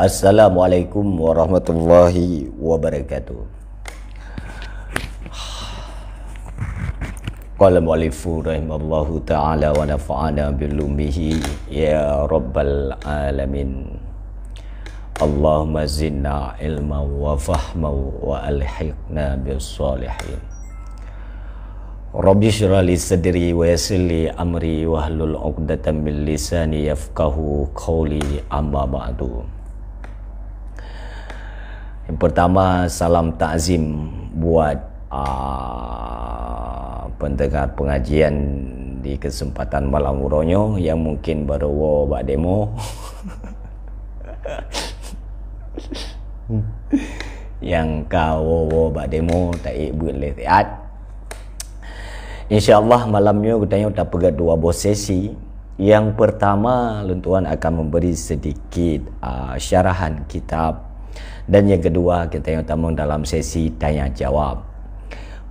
Assalamualaikum warahmatullahi wabarakatuh. Qala mu'allifu rahimallahu ta'ala wa nafa'ana bilumihi ya rabbal alamin. Allahumma zinna ilma wa fahma wa alhiqna bis salihin. Rabbi syrah li sadri wa yassir li amri wahlul 'uqdatam min lisani yafqahu qawli amma ba'du. Yang pertama salam takzim buat ah, pendengar pengajian di kesempatan malam Uronyo yang mungkin baru buat demo. yang kau wo bak demo tak ik eh, buat lihat insyaallah malamnya kita yang dapat pegat dua bos sesi yang pertama lentuan akan memberi sedikit uh, syarahan kitab dan yang kedua kita yang utama dalam sesi tanya jawab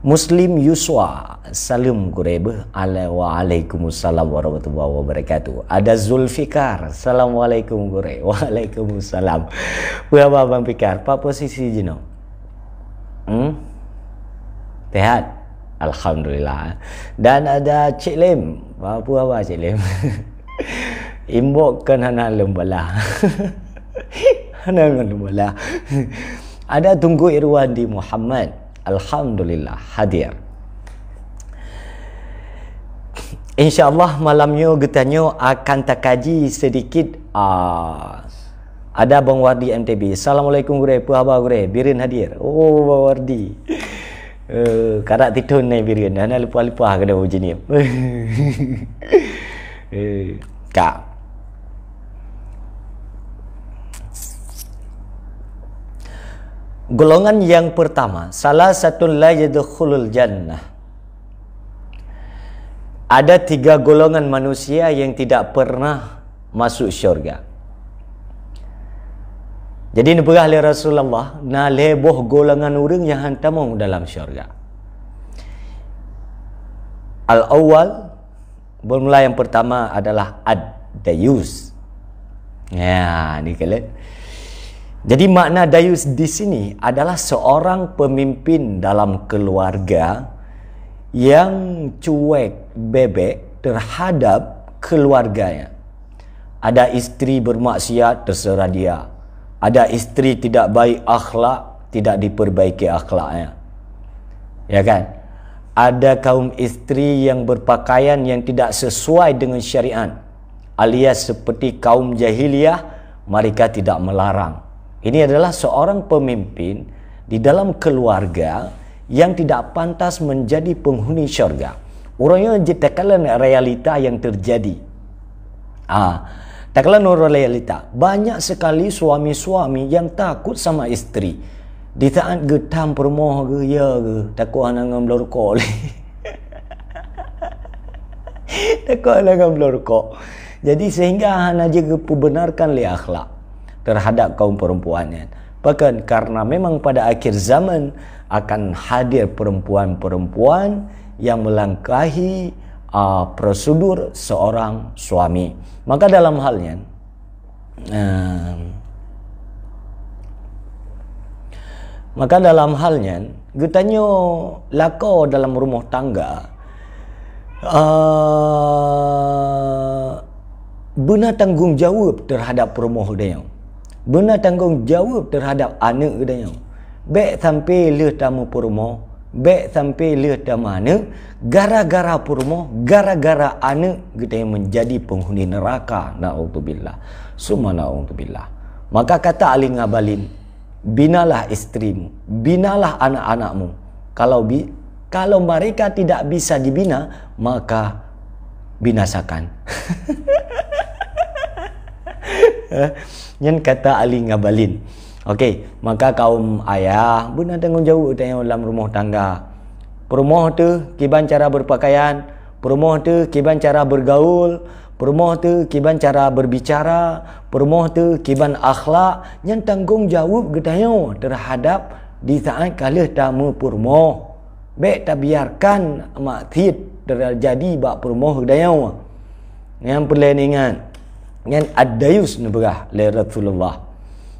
Muslim Yuswa Salam Gureba ala wa warahmatullahi wabarakatuh Ada Zulfikar Assalamualaikum Gure Waalaikumsalam Berapa Abang Fikar? Apa posisi jenuh? Hmm? Tehat? Alhamdulillah Dan ada Cik Lim Apa-apa Cik Lim? Imbok kan anak lembalah Ada Tunggu Irwan di Muhammad. Alhamdulillah hadir. InsyaAllah malamnya getanya akan takaji sedikit uh, ada Bang Wardi MTB. Assalamualaikum gure, apa khabar gure? Birin hadir. Oh Bang Wardi. Uh, karak tidur ni Birin. Ana lupa-lupa kena ujian ni. Eh, kak. golongan yang pertama salah satu la yadkhulul jannah ada tiga golongan manusia yang tidak pernah masuk syurga jadi ini berkah Rasulullah na leboh golongan orang yang hantamu dalam syurga al-awwal bermula yang pertama adalah ad-dayus ya ni kalian jadi makna dayus di sini adalah seorang pemimpin dalam keluarga yang cuek bebek terhadap keluarganya. Ada istri bermaksiat terserah dia. Ada istri tidak baik akhlak tidak diperbaiki akhlaknya. Ya kan? Ada kaum istri yang berpakaian yang tidak sesuai dengan syariat. Alias seperti kaum jahiliyah mereka tidak melarang. Ini adalah seorang pemimpin di dalam keluarga yang tidak pantas menjadi penghuni syurga. Orangnya tekalan realita yang terjadi. Ah, tekalan realita. Banyak sekali suami-suami yang takut sama istri. Di saat getam permoh ke, ya ke, takut anak dengan belorokok ni. takut anak dengan belorokok. Jadi sehingga anak jaga pembenarkan le akhlak terhadap kaum perempuannya. Kan? Bahkan karena memang pada akhir zaman akan hadir perempuan-perempuan yang melangkahi uh, prosedur seorang suami. Maka dalam halnya uh, Maka dalam halnya getanyo lako dalam rumah tangga uh, benar tanggungjawab terhadap perempuan dia benar tanggungjawab terhadap anak kita yang, bek sampai le tamu purmo bek sampai le tamu anak gara-gara purmo gara-gara anak kita yang menjadi penghuni neraka naudzubillah summa naudzubillah maka kata ali ngabalin binalah istrimu binalah anak-anakmu kalau bi kalau mereka tidak bisa dibina maka binasakan Eh, yang kata Ali Ngabalin Okey, maka kaum ayah Bukan tanggungjawab utang dalam rumah tangga Permoh tu kiban cara berpakaian Permoh tu kiban cara bergaul Permoh tu kiban cara berbicara Permoh tu kiban akhlak Yang tanggungjawab getayu terhadap Di saat kala tamu permoh be tak biarkan maksid terjadi bak permoh getayu Yang perlu ingat yang adayus nubrah le Rasulullah.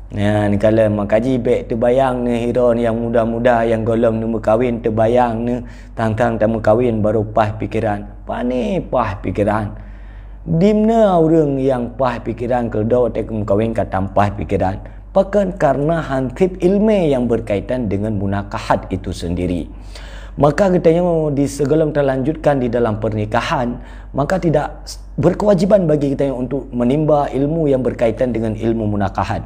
Ya, ni kala makaji bek tu bayang ni hero yang muda-muda yang golong ni kahwin tu bayang ni tang-tang tamu kahwin baru pah pikiran. ni pah pikiran. Di mana orang yang pah pikiran ke do te kum kahwin ka tampah pikiran. Pakan karena hantip ilmu yang berkaitan dengan munakahat itu sendiri maka kita katanya di segelum terlanjutkan di dalam pernikahan maka tidak berkewajiban bagi kita yang untuk menimba ilmu yang berkaitan dengan ilmu munakahan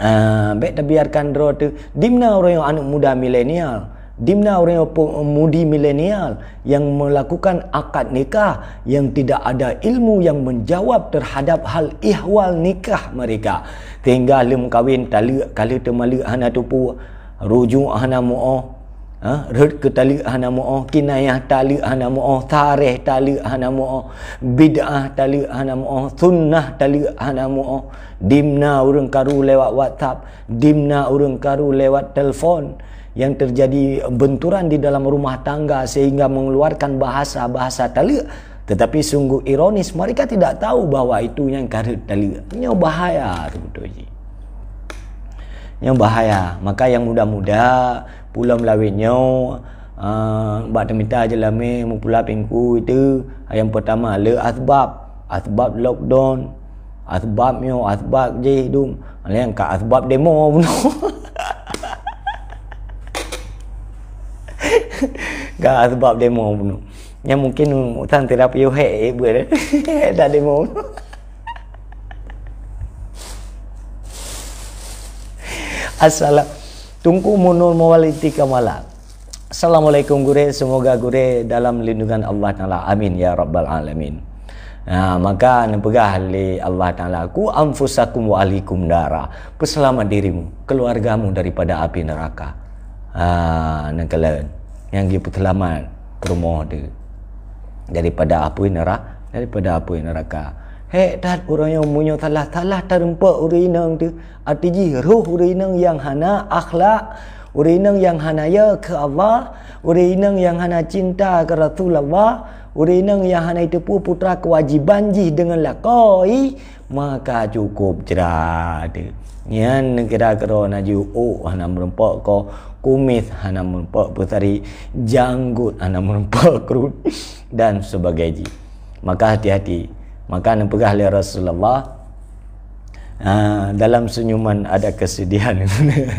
uh, baik dah biarkan roh tu dimna orang yang anak muda milenial dimna orang yang mudi milenial yang melakukan akad nikah yang tidak ada ilmu yang menjawab terhadap hal ihwal nikah mereka Tinggal lem kawin, tali kali temali anak tupu rujuk anak mu'oh ha rut ke tali hana mo oh, kinayah tali hana mo oh, tareh tali hana mo oh, bidah tali hana mo sunnah tali hana mo dimna orang karu lewat whatsapp dimna orang karu lewat telefon yang terjadi benturan di dalam rumah tangga sehingga mengeluarkan bahasa-bahasa tali tetapi sungguh ironis mereka tidak tahu bahwa itu yang karu tali ini bahaya tu yang bahaya maka yang muda-muda pulau melawi nyau uh, ah, bak temita aje lame mu pula pengku itu ayam ah, pertama le asbab asbab lockdown asbab nyau asbab je dum yang ka asbab demo pun ka asbab demo pun yang mungkin utang terapi yo hek eh, ber dah demo Assalamualaikum. Tungku munur mawaliti kamala. Assalamualaikum gure, semoga gure dalam lindungan Allah Taala. Amin ya rabbal alamin. Nah, ha, maka nepegah li Allah Taala ku anfusakum wa alikum dara. Keselamat dirimu, keluargamu daripada api neraka. Ah, ha, nang kalen. Yang gi putlaman rumah de daripada api neraka, daripada api neraka hek dat orang yang punya salah salah terempa urinang tu arti ruh urinang yang hana akhlak urinang yang hana ya ke Allah urinang yang hana cinta ke Rasulullah urinang yang hana itu pun putra kewajiban ji dengan lakoi maka cukup jerade nian kira kira naju o oh, hana merempak ko kumis hana merempak putari janggut hana merempak kerut dan sebagainya maka hati-hati Maka yang pegah oleh Rasulullah uh, dalam senyuman ada kesedihan.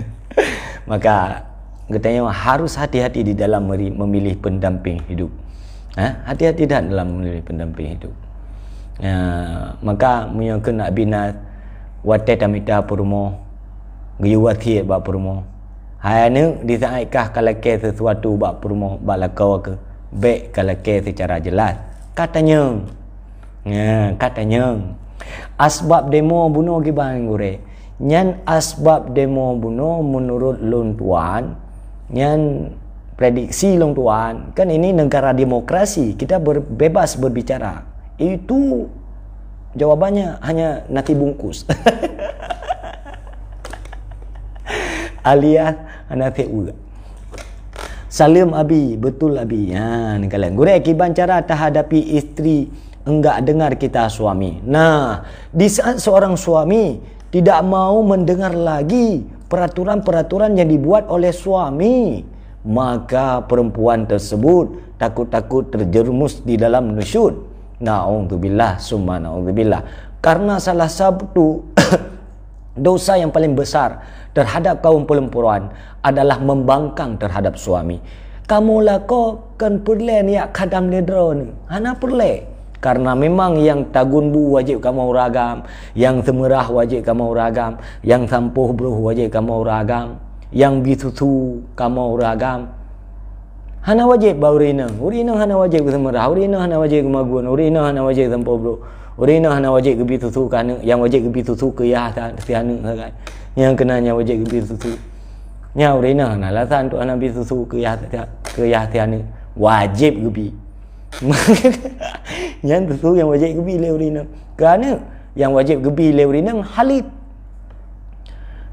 Maka kita katanya harus hati-hati di dalam memilih pendamping hidup. Ha, hati-hati dan dalam memilih pendamping hidup. Uh, maka menyokong nak bina watet amita purmo giwati ba purmo hayane disaikah kalau ke sesuatu ba purmo ba lakawa ke be Kalau ke secara jelas katanya Yeah, katanya asbab demo bunuh gibah ngure nyan asbab demo bunuh menurut lun tuan nyan prediksi lun tuan kan ini negara demokrasi kita berbebas berbicara itu jawabannya hanya nasi bungkus alias nasi ulat Salim Abi, betul Abi. Ha, ni kalian. Gurek kiban terhadapi isteri enggak dengar kita suami. Nah, di saat seorang suami tidak mau mendengar lagi peraturan-peraturan yang dibuat oleh suami, maka perempuan tersebut takut-takut terjerumus di dalam nusyud. Na'udzubillah, summa na'udzubillah. Karena salah satu dosa yang paling besar terhadap kaum perempuan adalah membangkang terhadap suami. Kamu lah kau kan perlu niat kadam nedro ni. Hana perlu? karena memang yang tagun bu wajib kamu ragam yang semerah wajib kamu ragam yang sampuh bro wajib kamu ragam yang bisutu kamu ragam hana wajib bau urinang urinang hana wajib semerah urinang hana wajib kemaguan urinang hana wajib sampuh bro urinang hana wajib ke bisutu kana yang wajib ke bisutu ke ya si hana kan yang kena yang wajib ke bisutu nya urinang hana lasan tu hana bisutu ke ya ke ya wajib ke yang tu yang wajib gebi leh urinam kerana yang wajib gebi leh urinam halib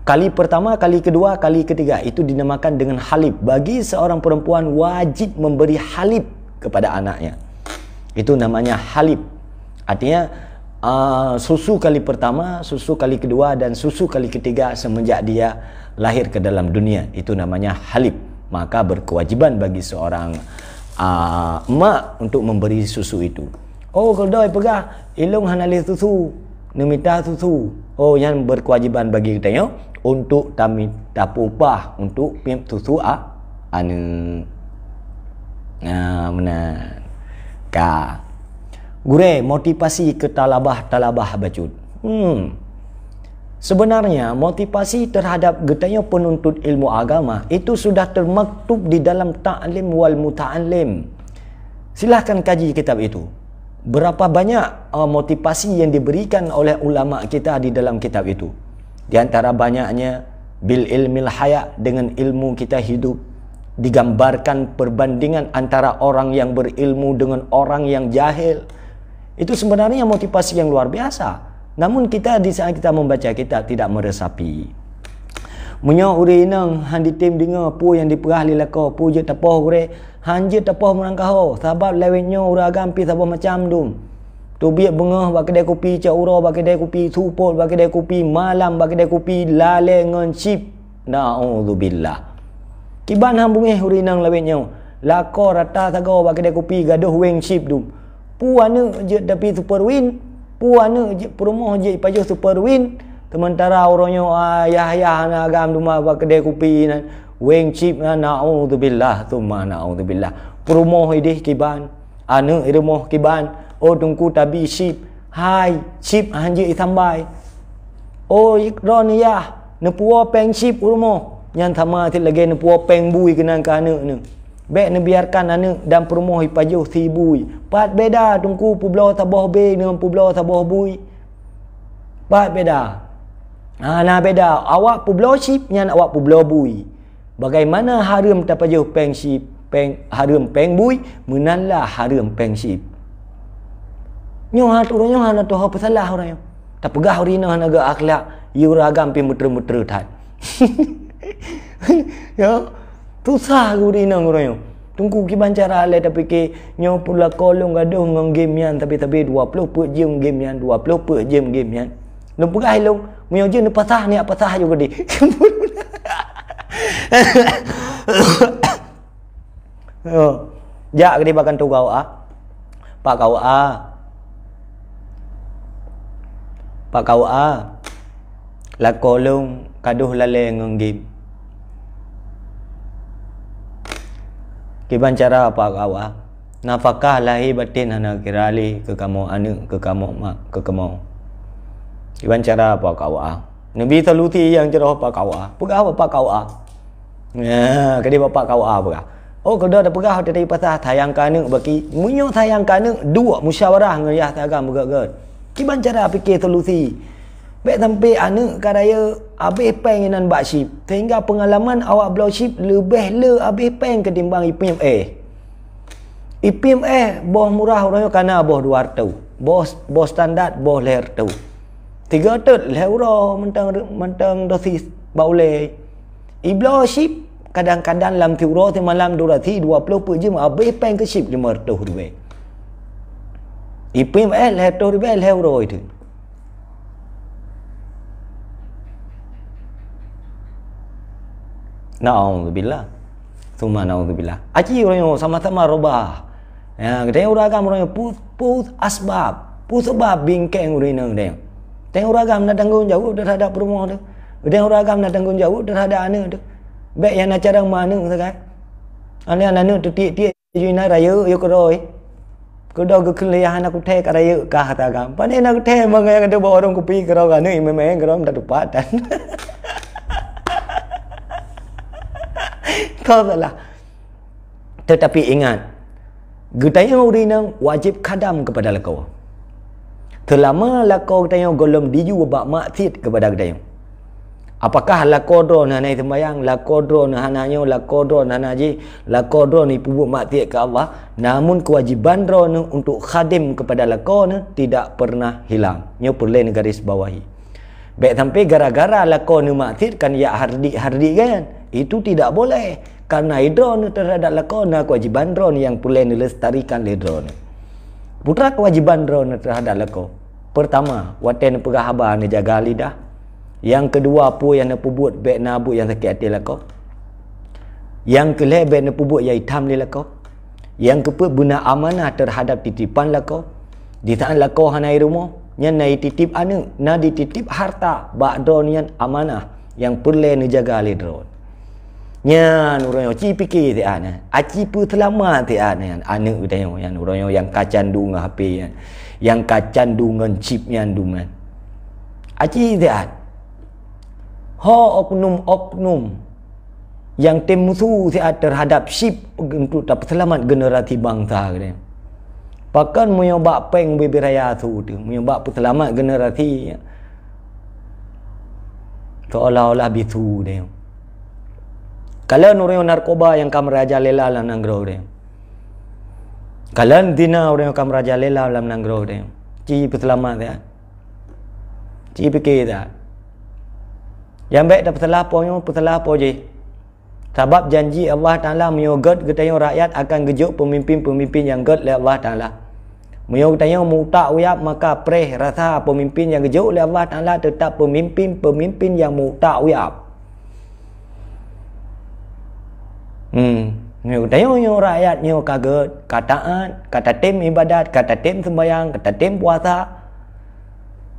kali pertama kali kedua kali ketiga itu dinamakan dengan halib bagi seorang perempuan wajib memberi halib kepada anaknya itu namanya halib artinya uh, susu kali pertama susu kali kedua dan susu kali ketiga semenjak dia lahir ke dalam dunia itu namanya halib maka berkewajiban bagi seorang uh, mak untuk memberi susu itu. Oh, kalau doi pegah, ilung hanali susu, nemita susu. Oh, yang berkewajiban bagi kita, yo, untuk tami pah untuk pimp susu a ah, anu ah, mana ka gure motivasi ke talabah talabah bacut hmm Sebenarnya, motivasi terhadap getahnya penuntut ilmu agama itu sudah termaktub di dalam ta'lim wal muta'alim. Silakan kaji kitab itu. Berapa banyak uh, motivasi yang diberikan oleh ulama kita di dalam kitab itu? Di antara banyaknya bil ilmil hayat dengan ilmu kita hidup digambarkan perbandingan antara orang yang berilmu dengan orang yang jahil. Itu sebenarnya motivasi yang luar biasa. Namun kita di saat kita membaca kita tidak meresapi. Munya urinang han ditim dinga pu yang diperah lelaka pu je tepoh gure han je tepoh merangkah sebab lewenyo uragan gampi sebab macam dum. Tu biak bengah ba kedai kopi cak ura ba kedai kopi supol ba kedai kopi malam ba kedai kopi lale ngon chip. Nauzubillah. Kiban han bungeh urinang lewenyo lako rata sago ba kedai kopi gaduh weng chip dum. Pu anu je tapi super win puana je perumah je pajo super win sementara orangnya ayah ah, ayah nak agam duma buat kedai kopi nan weng chip nan naudzubillah tuma naudzubillah perumah ide kiban anu ah, irumah kiban oh tungku tabi chip hai chip anje itambai oh ikron ya nepuo peng chip urumah yang tama ti lagi nepuo peng bui kenang kana ne Bek ne biarkan anak lah dan perumah ipajuh si bui. Pat beda tungku publo tabah be dengan publo tabah bui. Pat beda. Ha na beda. Awak publo ship nyan awak publo bui. Bagaimana haram tapajuh peng ship peng harum peng bui menanlah harum peng ship. Nyo ha tu nyo ha na lah tu ha pasalah orang. Tak pegah urina ha naga akhlak yuragam pi muter-muter tat. Ya tu sah di nang orang yo tunggu ki bancara ale tapi ke nyau pula kolong gaduh ngong game yang tapi tapi 20 per jam game yang 20 per jam game yang lumpuh ai lu munyo je ne patah ni apa sah juga di ya gede bakan tu kau ah pak kau ah pak kau ah la kolong kaduh lale ngong game Kiban cara apa kawa? Nafakah lahi batin hana kirali ke kamu anu ke kamu mak ke kamu. Kiban cara apa kawa? Nabi saluti yang cerah apa kawa? Pegah apa kawa? Ya, kadi bapa kawa apa? Oh, kada ada pegah tadi pasah tayang kanu bagi munyo tayang kanu dua musyawarah ngaya tagam begagat. Kiban cara fikir solusi? Pek sampai anak karaya habis peng dengan bak ship. Sehingga pengalaman awak blow ship lebih le habis peng ketimbang IPM eh. IPM eh boh murah orang kerana boh dua tu. Boh boh standard boh leher tu. Tiga tu leher mentang mentang dosis boleh. Iblo ship kadang-kadang lam tiuro ti malam durasi 20 pejam habis peng ke ship 500 ribu. IPM eh leher tu ribu leher itu. Na'udzubillah. Suma na'udzubillah. Aji orang yang sama-sama robah. Ya, kita yang uragam orang yang put asbab. Put sebab bingkeng orang yang ada. Kita yang uragam nak tanggung jauh terhadap rumah tu. Kita yang uragam nak tanggung jauh terhadap anak tu. Baik yang nak carang mana tu kan. Ini anak-anak tu tiap-tiap. Jadi nak raya, ya keroy. Kedua ke kelihatan aku teh ke raya ke hati agam. Pada nak teh, maka yang ada orang kupi kerau kerana imam-imam kerau tak dapat. lah. Tetapi ingat, getahnya urina wajib kadam kepada lekau. Terlama lekau getahnya golom diju bak maksid kepada getahnya. Apakah lakodro nanai sembayang, lakodro nahananyo, lakodro nanaji, lakodro ni pubu maksiat ke Allah, namun kewajiban ro untuk khadim kepada lakau ne tidak pernah hilang. Nyo perlu garis bawahi. Baik sampai gara-gara lakau ni maksiat ya kan ya hardi hardi kan. Itu tidak boleh. karena drone terhadap lakona kewajiban drone yang boleh dilestarikan oleh drone. Putra kewajiban drone terhadap lakon. Pertama, waten pegahaba ni jaga lidah. Yang kedua, apa yang nak pubut baik nabuk yang sakit hati lakon. Yang kelih baik nak pubut yang hitam ni lakon. Yang keput guna amanah terhadap titipan lakon. Di saat lakon hanai rumah, yang nak titip anak, nak dititip harta bak drone yang amanah yang perlu dijaga oleh drone. Nyan orang yang cipi ke ti an. Eh. Aci pu telama ti an yang ane udah yang yang orang yang yang kacan dunga hp yang eh. yang kacan dungan chip yang dungan. Eh. Aci ti an. Ho oknum oknum yang temusu ti an terhadap chip untuk dapat selamat generasi bangsa ni. Pakan mu yang bak peng bibiraya tu tu mu yang bak selamat generasi. Ya. Seolah-olah bisu dia. Kalian orang yang narkoba yang kamu raja lela dalam nanggro orang. kalau dina orang yang kamu raja lela dalam nanggro orang. Cip selama dia. Cip kita. Yang baik dapat telah poyo, telah poji. Sebab janji Allah Ta'ala menyogat yang rakyat akan gejuk pemimpin-pemimpin yang gejuk oleh Allah Ta'ala. Menyogat ketanya mutak uyap maka preh rasa pemimpin yang gejuk oleh Allah Ta'ala tetap pemimpin-pemimpin yang mutak uyap. Hmm. Ngayu tayo nyo rakyat nyo kaga kataan, kata tim ibadat, kata tim sembahyang kata tim puasa,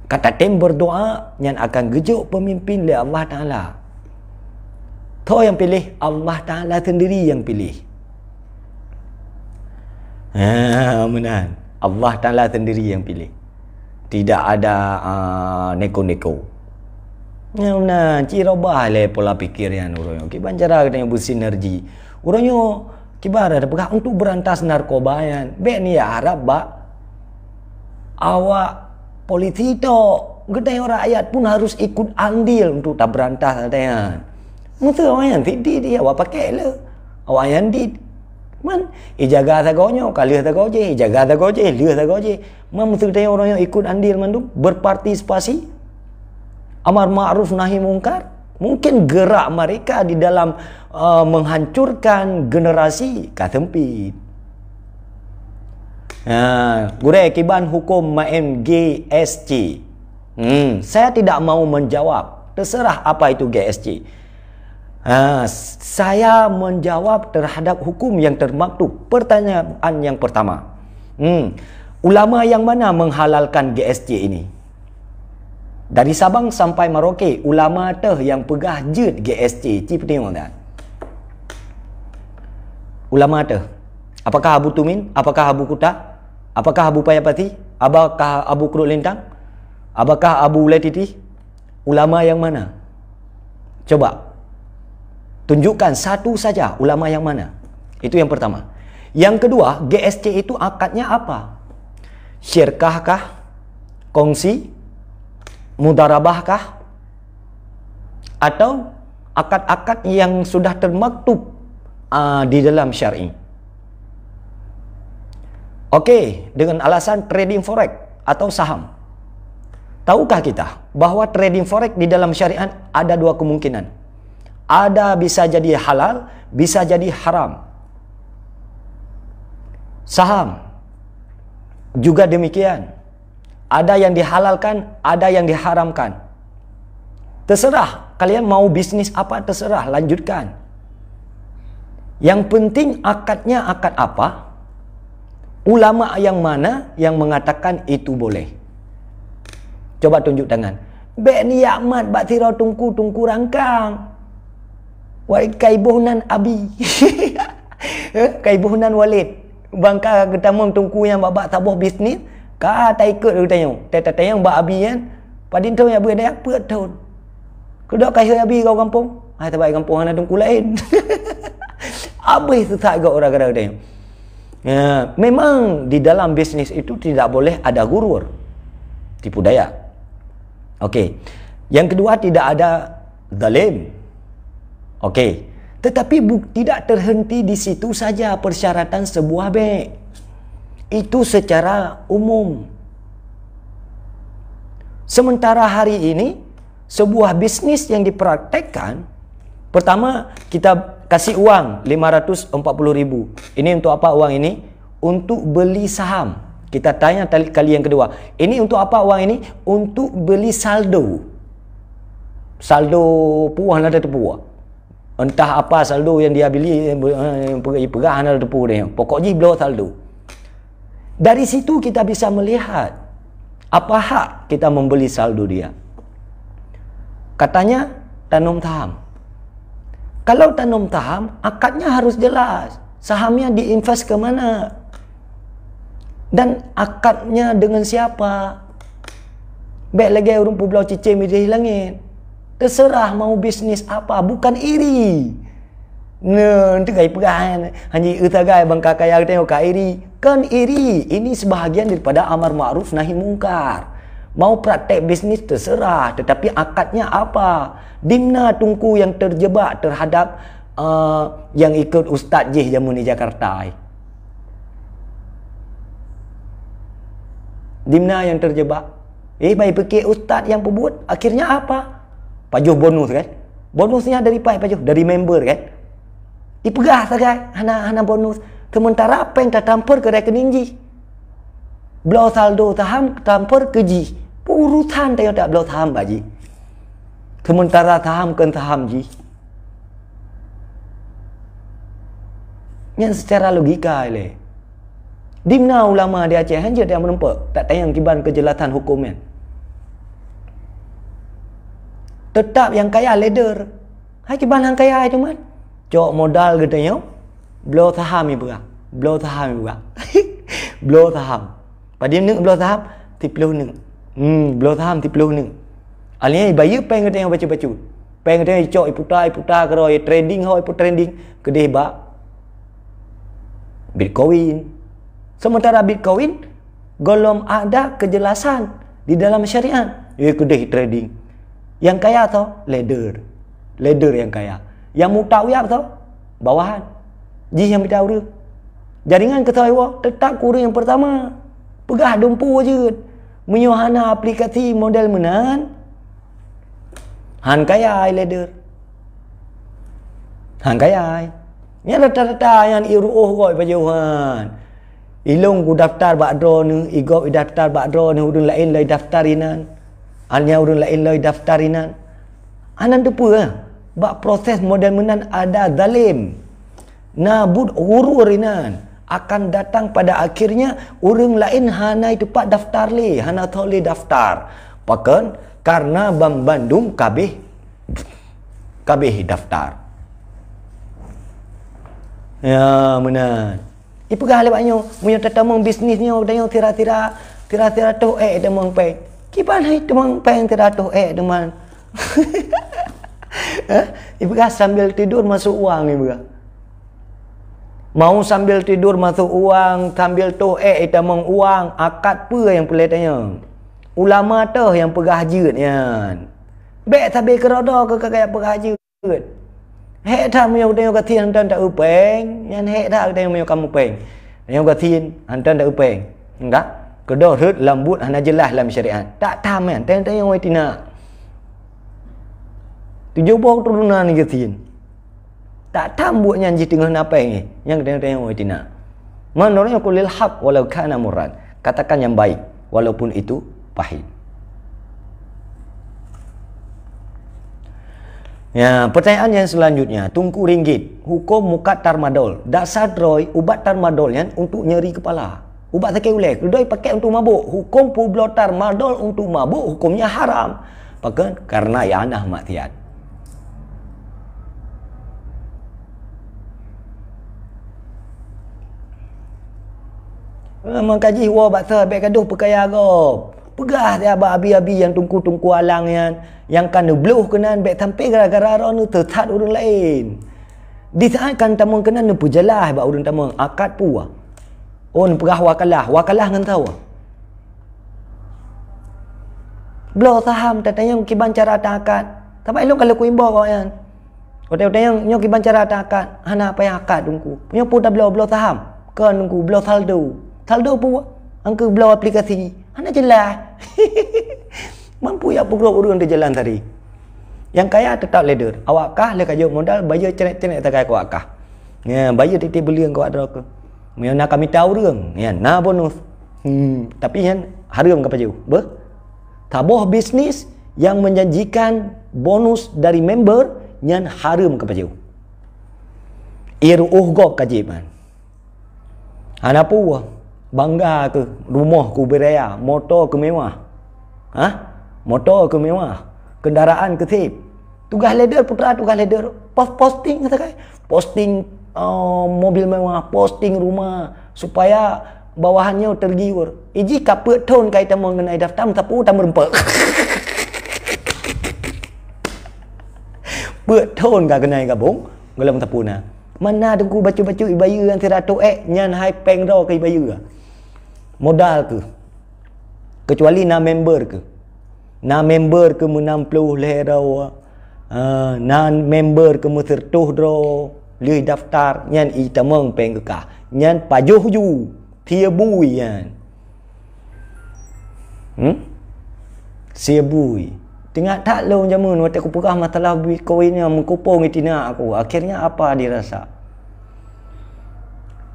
kata tim berdoa yang akan gejuk pemimpin oleh Allah Ta'ala. Tu yang pilih, Allah Ta'ala sendiri yang pilih. Ha, Allah Ta'ala sendiri yang pilih. Tidak ada ah, neko-neko. Uh, Ya, nah, ci robah le pola pikir yang urang yo. Kiban cara katanya bu sinergi. Urang yo kibar ada pegang untuk berantas narkoba yan. Be ni ya Arab ba. Awak politito gede rakyat pun harus ikut andil untuk tak berantas katanya. Lah mesti orang yang tidi dia awak pakai le. Awak yang di Man, ijaga ta gonyo, kali ta je, ijaga ta goje, liu ta goje. Man mesti orang yang ikut andil man tu berpartisipasi amar ma'ruf nahi mungkar mungkin gerak mereka di dalam uh, menghancurkan generasi katempit ha gure kiban hukum main GSC hmm saya tidak mau menjawab terserah apa itu GSC ha saya menjawab terhadap hukum yang termaktub pertanyaan yang pertama hmm ulama yang mana menghalalkan GSC ini dari Sabang sampai Merauke, ulama teh yang pegah jet GST. Cip tengok tak? Ulama teh. Apakah Abu Tumin? Apakah Abu Kuta? Apakah Abu Payapati? Apakah Abu Kurut Lintang? Apakah Abu Ulaititi? Ulama yang mana? Coba. Tunjukkan satu saja ulama yang mana. Itu yang pertama. Yang kedua, GST itu akadnya apa? Syirkahkah? Kongsi? Kongsi? mudarabah kah? Atau akad-akad yang sudah termaktub uh, di dalam syar'i? Okey, dengan alasan trading forex atau saham. Tahukah kita bahawa trading forex di dalam syariat ada dua kemungkinan. Ada bisa jadi halal, bisa jadi haram. Saham juga demikian. ada yang dihalalkan, ada yang diharamkan. Terserah, kalian mau bisnis apa terserah, lanjutkan. Yang penting akadnya akad apa? Ulama yang mana yang mengatakan itu boleh? Coba tunjuk tangan. Beni ni yakmat tungku tungku rangkang. Wai kaibuhnan abi. Eh, kaibuhnan walid. Bangka ketamung tungku yang babak tabuh bisnis ka ta ikut lu tayung ta ta tayung ba abi kan padin tu ya buat apa tu kedua kaya abi kau kampung ah, ai tabai kampung ana tungku lain abi susah gak orang gara tayung ya memang di dalam bisnis itu tidak boleh ada gurur tipu daya okey yang kedua tidak ada zalim okey tetapi bu- tidak terhenti di situ saja persyaratan sebuah bank itu secara umum. Sementara hari ini, sebuah bisnis yang dipraktekkan, pertama kita kasih uang rm ribu. Ini untuk apa uang ini? Untuk beli saham. Kita tanya kali yang kedua. Ini untuk apa uang ini? Untuk beli saldo. Saldo puan ada lah tepu. Entah apa saldo yang dia beli, eh, pegah pegahan ada tepu. Pokoknya beli saldo. Saldo. Dari situ kita bisa melihat apa hak kita membeli saldo dia. Katanya tanam saham. Kalau tanam saham, akadnya harus jelas. Sahamnya diinvest ke mana? Dan akadnya dengan siapa? Baik lagi orang pulau cici mirih langit. Terserah mau bisnis apa, bukan iri. Nen, tu gay pegang. Hanya utara gay bangka kaya tengok kairi. Kan iri. Ini sebahagian daripada amar ma'ruf nahi mungkar. Mau praktek bisnis terserah. Tetapi akadnya apa? Dimna tungku yang terjebak terhadap uh, yang ikut Ustaz Jih Jamun di Jakarta. Dimna yang terjebak. Eh, baik pekik Ustaz yang pembuat. Akhirnya apa? Pajuh bonus kan? Bonusnya dari Pai Pajuh. Dari member kan? Dipegah sekali. Hana, hana Bonus. Sementara apa yang tertampur ke rekening ji? Blow saldo saham tertampur ke ji? Urusan dia tak belah saham baji. Sementara saham ke saham ji. Yang secara logika ini. Di mana ulama di Aceh hanya dia menempat. Tak tanya kiban kejelasan hukum yang. Tetap yang kaya leader. Hai kiban yang kaya cuman. Cok modal gitu yang. Belum saham ni berang. Belum saham ni berang. Belum saham. Pada dia nak belum faham, tipluh ni. Hmm, belum faham tipluh ni. Alinya bayu pengen kata yang baca-baca. Pengen kata yang cok, iputar, iputar, kata yang trending, kata yang trending. Kedih bak. Ah. Bitcoin. Sementara Bitcoin, golom ada kejelasan di dalam syariat. Ya, kedih trading. Yang kaya tau, leader. Leader yang kaya. Yang mutawiyah tau, bawahan jis yang bidaura jaringan kata awak tetap kurang yang pertama pegah dumpu je menyohana aplikasi model menan han kaya ai leader han kaya ai ni ada data-data yang iru oh goi pajuhan ilung ku daftar badro ni igo daftar badro ni urun lain lain daftar inan Alnya urun lain lain daftar inan anan tu pu eh? bak proses model menan ada zalim nabud hururinan akan datang pada akhirnya orang lain itu pak daftar le hana tole daftar pakan karena bang bandung KB KB daftar ya mana ipu ga halai banyo munyo tetamung bisnisnyo nyu tira-tira tira-tira tu eh dah demang pe kiban hai demang pe tira tu eh dah demang eh, ibu kah sambil tidur masuk uang ibu kah. Mau sambil tidur masuk uang, sambil tu eh kita eh, mau uang, akad apa yang boleh tanya? Ulama tu yang pergi ya. Kan? Bek tabi kerada ke ke kaya pergi haji Hek tak punya tanya ke tiang dan tak upeng, yang hek tak tanya punya kamu peng. Yang ke tiang, hantan tak upeng. Enggak? Kedua hut lambut hana jelas dalam syariat. Tak tam kan? Tanya-tanya orang tina. Tujuh buah turunan ke tiang tak tambuk nyanji tengah apa ini yang kena yang oi tina manorang aku lil hak walau kana murad katakan yang baik walaupun itu pahit Ya, pertanyaan yang selanjutnya, tungku ringgit, hukum muka tarmadol. Dasar roy ubat tarmadol yang untuk nyeri kepala. Ubat sakit ulek, kedoi pakai untuk mabuk. Hukum publo tarmadol untuk mabuk hukumnya haram. Pakai karena ya anah maksiat. Ah, mengkaji wa baksa baik kaduh perkaya agak. Pegah dia abang abi-abi yang tungku-tungku alang yang yang kan bluh kenan baik sampai gara-gara orang ni tetat orang lain. Di saat kan tamu kena ni pujalah abang orang tamu akad puah. Oh ni pegah wakalah. Wakalah ngan tahu. Belah saham tak tanya kiban cara tak akad. Sampai lu kalau ku imba kau kan. Kau tanya yang nyok kiban cara tak akad. Hana apa yang akad tungku. Punya pun dah belah saham. Kan tungku belah saldo saldo pun buat. Angka belau aplikasi. Anak jelas. Mampu ya pukul urun dia jalan tadi. Yang kaya tetap leader. Awak kah dia kajuk modal, bayar cerit-cerit tak kaya kau kah. Ya, bayar titik beli yang kau ada aku. Mereka nak kami tahu orang. Ya, nak bonus. Hmm, tapi kan, ya, haram mereka pajak. Apa? Taboh bisnis yang menjanjikan bonus dari member yang haram mereka pajak. Iru uhgok kajib. Anak puah bangga ke rumah ke beraya motor ke mewah ha motor ke mewah kendaraan ke tip tugas leader putra tugas leader post posting kata kai posting uh, mobil mewah posting rumah supaya bawahannya tergiur iji kapu ton kai tamu mengenai daftar tapu tamu rempek Bet ton ka kenai ka bong gelam tapu na mana tengku baca-baca ibayu yang teratur? ek nyan hai peng ke ibayu ka modal ke kecuali na member ke na member ke menam puluh lera uh, eh, na member ke mesertuh dro li daftar nyan i tameng pengka nyan pajuh ju tia bui yan hmm sia bui tengah tak lo jamun waktu aku pukah masalah bitcoin yang mengkupong itina aku akhirnya apa dirasa rasa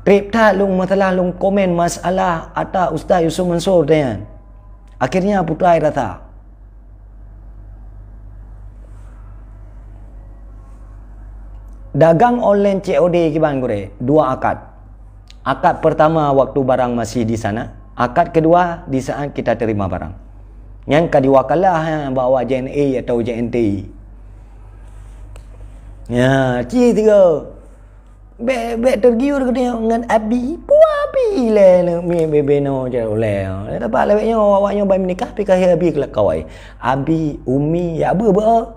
Pepta lung matala lung komen masalah ata Ustaz Yusuf Mansur dengan. Akhirnya putra air rata. Dagang online COD ke bang gore? Dua akad. Akad pertama waktu barang masih di sana. Akad kedua di saat kita terima barang. Yang kedua kalah ha, bawa JNE atau JNT. Ya, cik tiga be be tergiur ke dia dengan abi puah abi le mi bebe no je le lah, le dapat le nya awaknya bai menikah pi kahir abi kelak kawai abi umi ya ba ba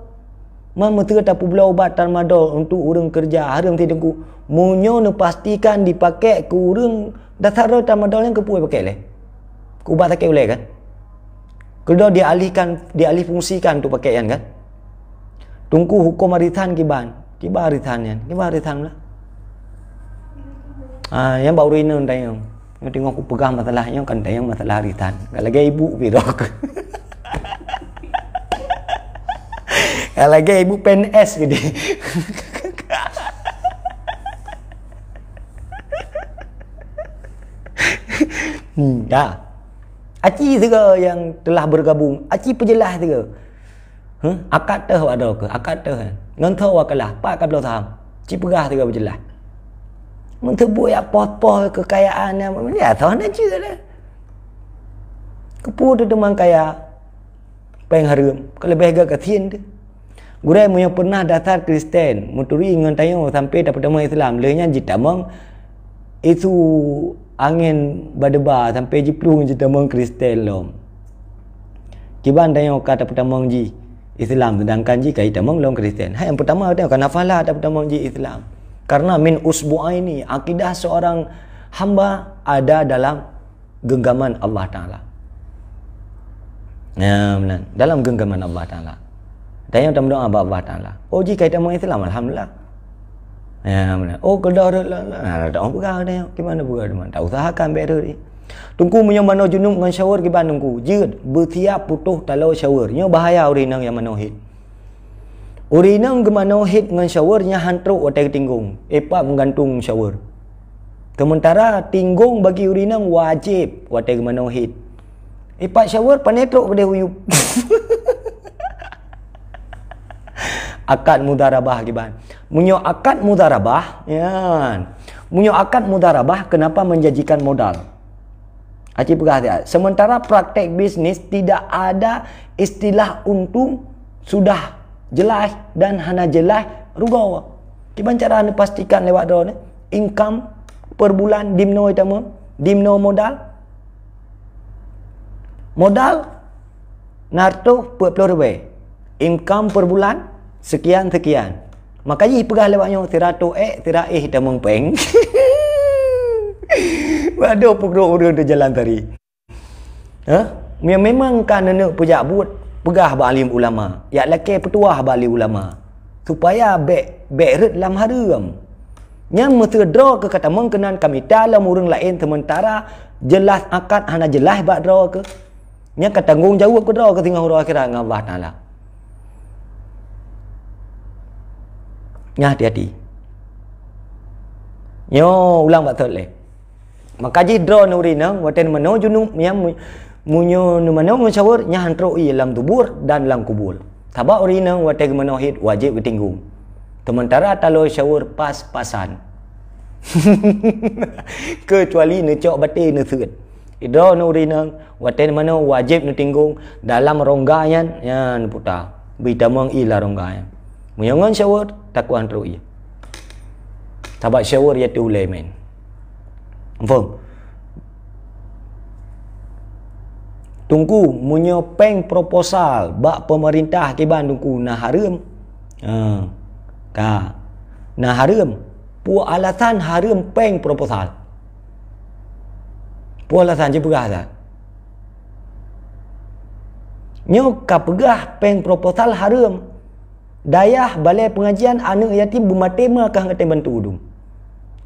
man mutu ta pula ubat tan madol untuk urang kerja harum ti dengku munyo ne pastikan dipakai ke urang dasar ro tan madol yang ke puai pakai le ku ubat takai ulai kan kedua dialihkan dialih fungsikan tu pakaian kan Tunggu hukum aritan kiban kiban aritan yan kiban aritan lah ha, yang baru ini undang yang yang tengok aku pegang masalahnya kan dia yang masalah haritan kalau lagi ibu birok kalau lagi ibu PNS gede hmm, dah Aci juga yang telah bergabung. Aci perjelas juga. Huh? Akad tahu ada ke? Akad tahu. Ngantau wakalah. Pak kabel saham. Cipegah juga perjelas. Mereka buat yang lah poh-poh kekayaan yang mana. Ya, tahan aja lah. Kepuh tu teman kaya. Paling haram. Kalau bahagia ke tiin tu. Gurai mu yang pernah datar Kristen. Muturi ingin tanya sampai dapat teman Islam. Lainnya jita meng. Itu angin badeba sampai jiplung jita meng Kristen lom. tanya kata dapat ji. Islam sedangkan ji kaitan meng Kristen. Hai yang pertama tanya kanafala tak pertama ji Islam. Karena min ini akidah seorang hamba ada dalam genggaman Allah Ta'ala. Ya, benar. Dalam genggaman Allah Ta'ala. Dan yang terdoa kepada Allah Ta'ala. Oh, jika kita mengatakan Islam, Alhamdulillah. Ya, benar. Oh, kalau dah lah. Nah, dah tak apa kah? Gimana buka teman? Tak usahakan beda ni. Tungku menyambar no dengan syawar ke bandungku. Jid, bertiap putuh talau syawar. Ini bahaya orang yang menuhid. Urinam gemano hit ngan showernya hantruk wa tek tinggung. Epa menggantung shower. Sementara tinggung bagi urinam wajib wa tek hit. Epa shower panetruk pada huyu. akad mudarabah giban. Munyo akad mudarabah, ya. Munyo akad mudarabah kenapa menjanjikan modal? Aci pegah ya. Sementara praktek bisnis tidak ada istilah untung sudah jelas dan hana jelas rugau. Kiban cara anda pastikan lewat dia income per bulan dimno itu dimno modal modal narto buat puluh ribu income per bulan sekian sekian maka ji pegah lewatnya tirato e eh tirai itu mem peng waduh pukul orang tu jalan tadi Huh? Memang kan nenek pejabat pegah balim ulama ya lake petuah balim ulama supaya be bek red lam haram nya mesti dro ke kata mengkenan kami dalam urang lain sementara jelas akad hana jelas bak dro ke nya kata tanggung jauh ke dro ke tinggal urang akhirat dengan Allah taala nya dia di. nya ulang bak tole makaji dro nurina waten menuju nu yang munyo nu mana mencawur nya hantro i lam dubur dan lam kubul taba urina wa teg menohid wajib bertinggung sementara talo syawur pas-pasan kecuali ne cok bate ne seut idro nu urina wa teg mana wajib nu tinggung dalam rongga yan ya nu puta bitamang i la rongga yan munyo ngan syawur taku hantro i taba syawur yatu lemen Faham? tungku munya peng proposal bak pemerintah kiban tungku nah harem ha ka nah harem pu alasan harem peng proposal pu alasan je pegah dah nyo ka pegah peng proposal harem dayah balai pengajian anak yatim bumatema kah ngate bantu dung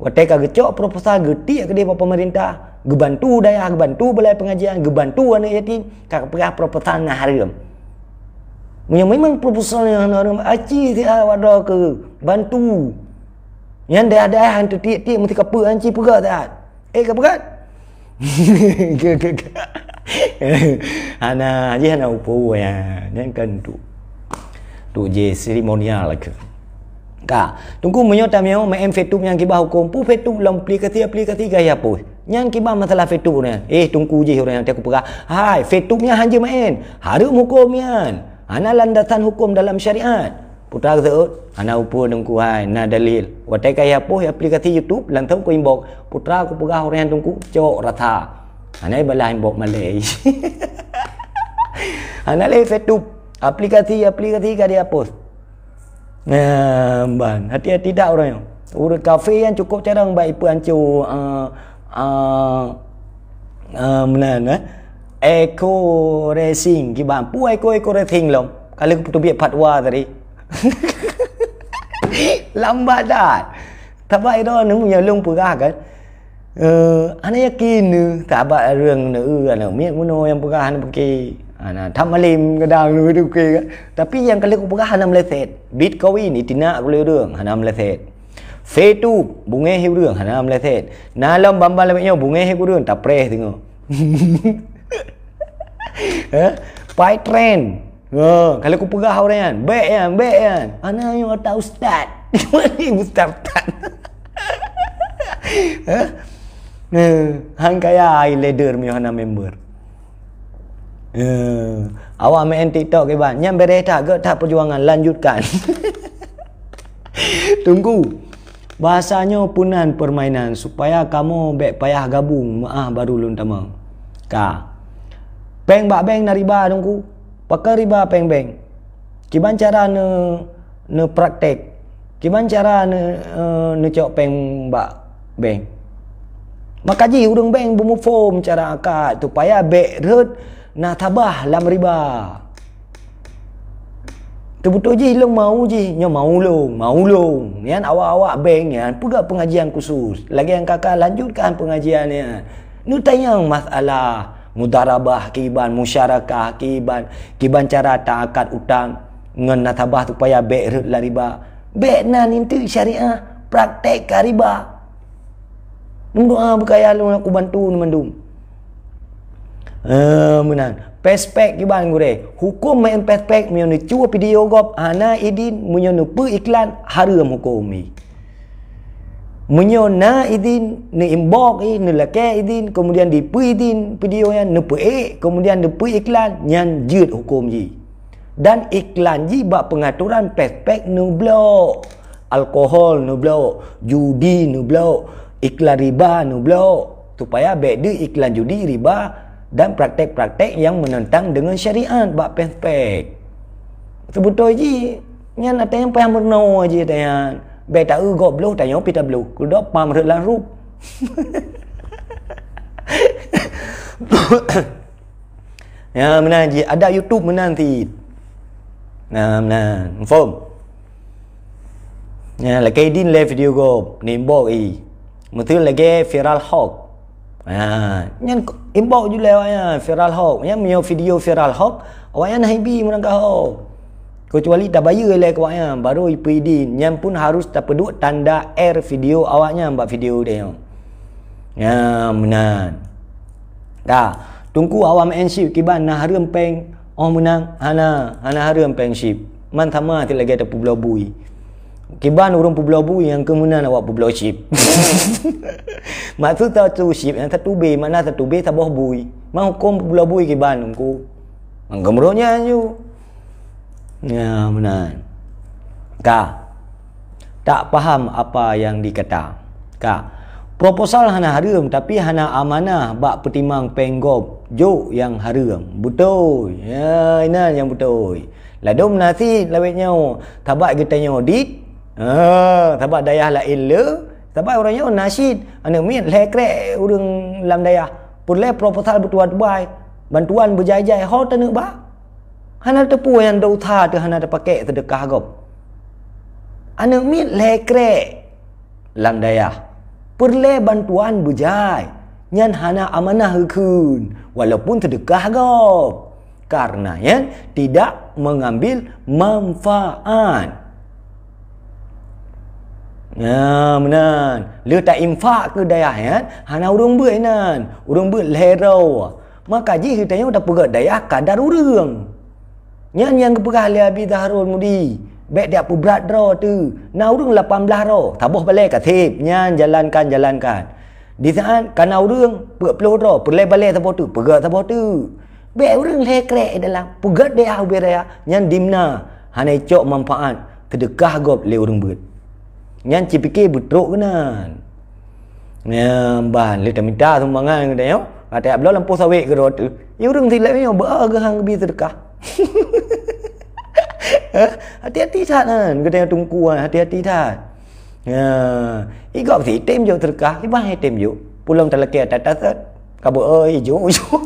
Wate ka gecok proposal getik ke dia pemerintah gebantu daerah gebantu belai pengajian gebantu anak yatim kak perah proposal nak harum yang memang proposal yang nak harum aci dia wadah ke bantu yang dah ada yang ah, tertik-tik mesti kapur anci pura tak eh kapur? kan ana aja ana upo ya nyen kan tu tu je seremonial ke ka tungku munyo tamyo ma em fetu nyang kibah hukum pu fetu lom pli kati pli kati gaya pu nyang kibah masalah fetu ne eh tunggu je orang yang aku pura hai fetu nya hanje ma en haru hukum nyan ana landasan hukum dalam syariat putar ze oh, ana upu tungku hai na dalil wate kaya pu aplikasi ya, youtube lan tungku inbox putra aku pura orang yang tunggu cho ratha ana bala inbox malai ana le fetu aplikasi aplikasi gaya post ban hati-hati tidak orang yang orang kafe yang cukup cerang baik pun hancur uh, uh, uh, menan eh eco racing ki ban pu eco eco racing lom kalau ku tubiat fatwa tadi lambat dah tabai do nung nya lung pura kan eh uh, ana yakin tabai reung ne eh, ana mie muno yang pura ana pergi Ana tak malim kadang lu tu ke. Tapi yang kalau berah hanam meleset. Bitcoin ni tina aku leh urang hanam meleset. Fe tu bunge he urang hanam meleset. Na lam bamba lam nyau bunge he urang tak preh tengo. Ha? Eh, pai trend. Ha, oh, kalau ku pegah orang kan. Baik kan, baik kan. Ana yo tak ustaz. Ni ustaz tak. Ha? Ha, hang kaya ai leader mi hanam member. Uh, awak main TikTok ke bang? Yang beres tak ke? Tak perjuangan. Lanjutkan. Tunggu. Bahasanya punan permainan. Supaya kamu baik payah gabung. Ah, maaf baru luntama. Ka. Peng bak beng na riba tunggu. Pakai riba peng beng. Kiban cara ne, ne praktek. Kiban cara ne, e, ne cok peng bak beng. Makaji urung beng bumu foam cara akak. Tupaya beg rut. Rude nak tabah lam riba. Terbetul je hilang mau je. Nya mau long, mau long. Yang awak-awak bank yang pega pengajian khusus. Lagi yang kakak lanjutkan pengajian ni. Nu tayang masalah mudarabah kiban musyarakah kiban kiban cara tak akad utang ngan natabah tu payah bek rut la riba. Bek nan intu syariah praktek ka riba. Mun doa ah, bekaya lu aku bantu mandum. Uh, menang. Perspek ke bang gure. Hukum main pespek mi ne cu video gop ana idin munyo ne pu iklan haram hukum mi. Munyo na idin ni inbox eh, i ne lake idin kemudian di pu idin video yang ne pu e kemudian ne pu iklan nyan jeut hukum ji. Dan iklan ji ba pengaturan pespek ne blok. Alkohol ne blok, judi ne blok, iklan riba ne blok. Supaya bedu iklan judi riba dan praktek-praktek yang menentang dengan syariat bak pespek. Sebutoh ji nyan ate lah, yang pam berno aji ate Baik tak? tau goblok tanyo pita blu kudo pam rela rup. ya menan ji ada YouTube menan ti. Nah ya, menan inform. Ya lagi din le video go nimbo eh. i. Mutul lagi viral hawk. Ha, yang inbox juga lah awaknya viral hoax. Yang mio video viral hoax, awaknya nak ibi menang kau. Kecuali dah bayar lah awaknya, baru IPD. Yang pun harus tak peduk tanda air video awaknya mbak video dia. Ya, menang. Dah. Tunggu awam main ship kiban harum peng. Oh menang. Hana, hana harum pengship ship. Man sama lagi ada pulau bui. Kiban orang pula bui yang kemunan awak pula cip. Maksud tak tu cip yang satu be mana satu be tabah bui. Mang hukum pula bui kiban aku. Mang gemronya anju. Ya menan. Ka. Tak faham apa yang dikata. Ka. Proposal hana harum tapi hana amanah bak pertimbang penggob jo yang harum. Betul. Ya inan yang betul. Ladom nasi lawetnya tabak kita nyodik. Ha, sebab daya la illa, sebab orangnya nasid, ana min lekre urang lam dayah. Pulle proposal bertuah dubai, bantuan berjaya-jaya ha tanu ba. Hana tepu yang dau tha tu hana de pakai sedekah gop. Ana min lekre lam dayah. Pulle bantuan bujai. Nyan hana amanah hukun walaupun sedekah gop. Karena ya tidak mengambil manfaat. Nah, ya, menan. Lu tak infak ke daya ayat? Hana urung be nan. Urung be lerau. Maka ji hitanya udah pegat daya kadar urung. Nyan yang kepegah le abi daharun mudi. Bek dia pu berat ro tu. Na urung 18 ro. Tabuh balik ke tip. Nyan jalankan jalankan. Di saat kana urung pu 10 ro, pulai balik sapo tu, pegat sapo tu. Bek urung le krek dalam pegat daya ubiraya. Nyan dimna. Hana cok manfaat. kedekah gob le urung berat ngan ci fikir betuk kenan ya ban le ta minta sumbangan ke dayo ate ablo lampu sawek ke rotu yurung ti lek yo ba ke hang bi sedekah eh, hati-hati eh. ya. tak kan kita yang tunggu hati-hati tak ya ikut si tim jauh eh, terkah ibu hai tim jauh pulang terlaki atas tasat kabo oi jauh jauh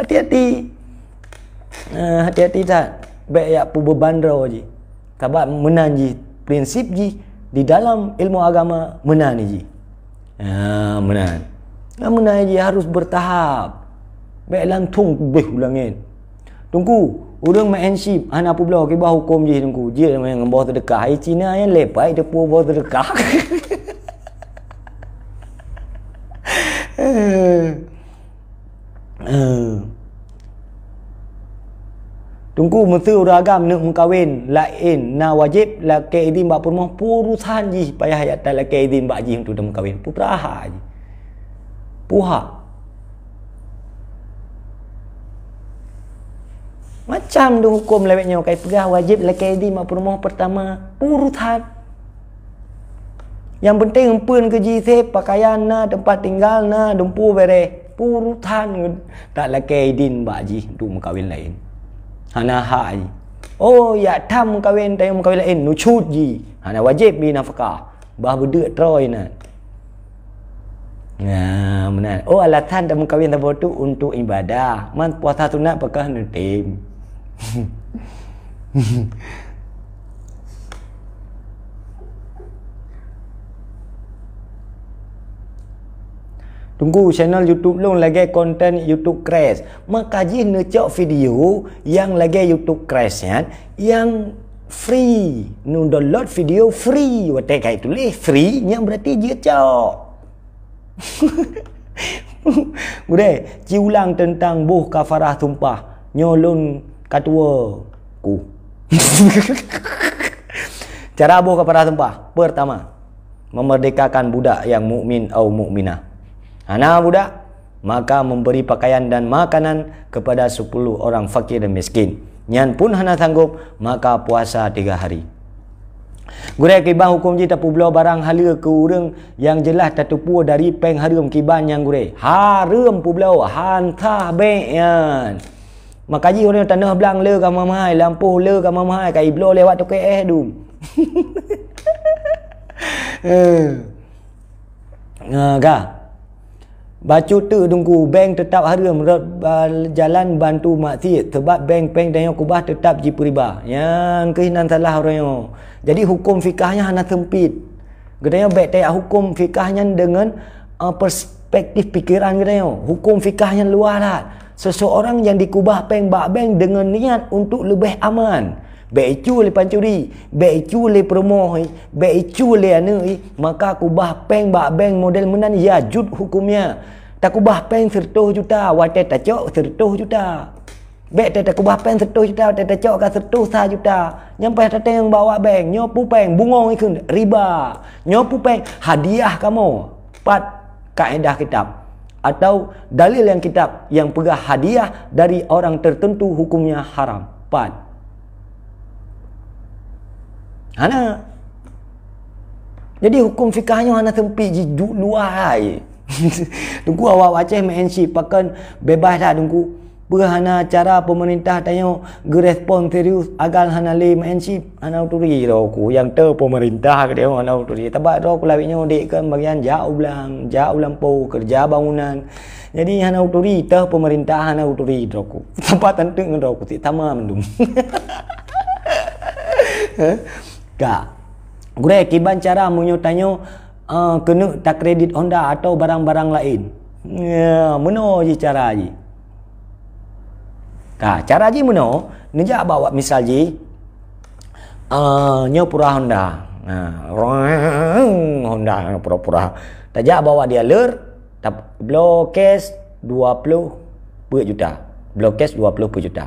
hati-hati hati-hati tak baik ya pu bebandro je kabat menanji prinsip ji di dalam ilmu agama menanji ji. Ya, ha, menan. Ya, ha, menan ji harus bertahap. Belan tung beh ulangin. Tungku, urang main ship ana ah, apa belah ke bah hukum ji tungku. Ji yang bawah terdekat. Ai Cina yang lepai de pu terdekat. Eh. eh. Tunggu mesti uragam nak mengkawin lain na wajib la kaidin ba purmah purusan ji payah ya tala kaidin ba ji untuk dem kawin putra ha ji. Puha. Macam dung hukum leweknya kai pegah wajib la kaidin ba purmah pertama purusan. Yang penting empun ke ji se pakaian na tempat tinggal na dempu bere purusan tak la kaidin ba ji untuk mengkawin lain hana haji oh ya tam kawin tayo kawin lain nu chut ji hana wajib bi nafkah bah bude troy na Ya, benar. Oh, alatan dan mengkawin tabur tu untuk ibadah. Man puasa tu nak pekah nutim. Tunggu channel YouTube long lagi konten YouTube crash. makaji nucok video yang lagi YouTube crash ya. Yang free. Nu download video free. Wate itu leh free yang berarti je cok. Gude, ci tentang buh kafarah tumpah. Nyolun katua ku. Cara buh kafarah tumpah. Pertama, memerdekakan budak yang mukmin atau mukminah anak budak maka memberi pakaian dan makanan kepada sepuluh orang fakir dan miskin nyan pun hana sanggup maka puasa tiga hari Gurai kibah hukum ji pula barang hala ke orang yang jelas tatupu dari peng harum kibah yang gurai. Harum pula belah hantah be'an. Maka ji orang tanah belang le ka mamai, lampu le ka mamai, ka iblo lewat tokek eh dum. Ha eh. ga. Bacu tu tunggu bank tetap harga menurut jalan bantu maksiat sebab bank bank dan kubah tetap jipu riba. Yang kehinan salah orang yang. Jadi hukum fikahnya hanya sempit. Gedanya baik tak hukum fikahnya dengan uh, perspektif pikiran gedanya. Hukum fikahnya luar lah. Seseorang yang dikubah bank bak bank dengan niat untuk lebih aman. Bek icu le pancuri, bek icu le promo, bek icu le anu, maka aku bah peng bak bank model menan ya jut hukumnya. Tak bah peng sertuh juta, wate tak cok sertuh juta. Bek tak aku bah peng sertuh juta, wate tak cok ka sertuh juta. Nyampe tak yang bawa bank nyopu peng, bungong ikun riba. Nyopu peng, hadiah kamu. Pat kaedah kitab atau dalil yang kitab yang pegah hadiah dari orang tertentu hukumnya haram. Pat. Hana. Jadi hukum fikahnya hana tempi di luar hai. Lah, eh. tunggu awak Aceh MNC pakan bebas dah dungku. Berhana cara pemerintah tanya gerespon serius agar hana le MNC hana uturi roku yang ter pemerintah ke dia hana uturi. Tabak roku lawinya dek kan bagian jauh ulang, jauh ulang pau kerja bangunan. Jadi hana uturi ter pemerintah hana uturi roku. Tempat tentu ngan roku ti tamam mendung. Gak. Gure kiban cara munyo tanyo uh, kena tak kredit Honda atau barang-barang lain. Ya, muno ji cara ji. Ka, cara ji muno, nejak bawa misal ji. Uh, nyo pura Honda. Nah, Honda pura-pura. Tajak bawa dia ler, tap blokes 20 juta. Blokes 20 juta.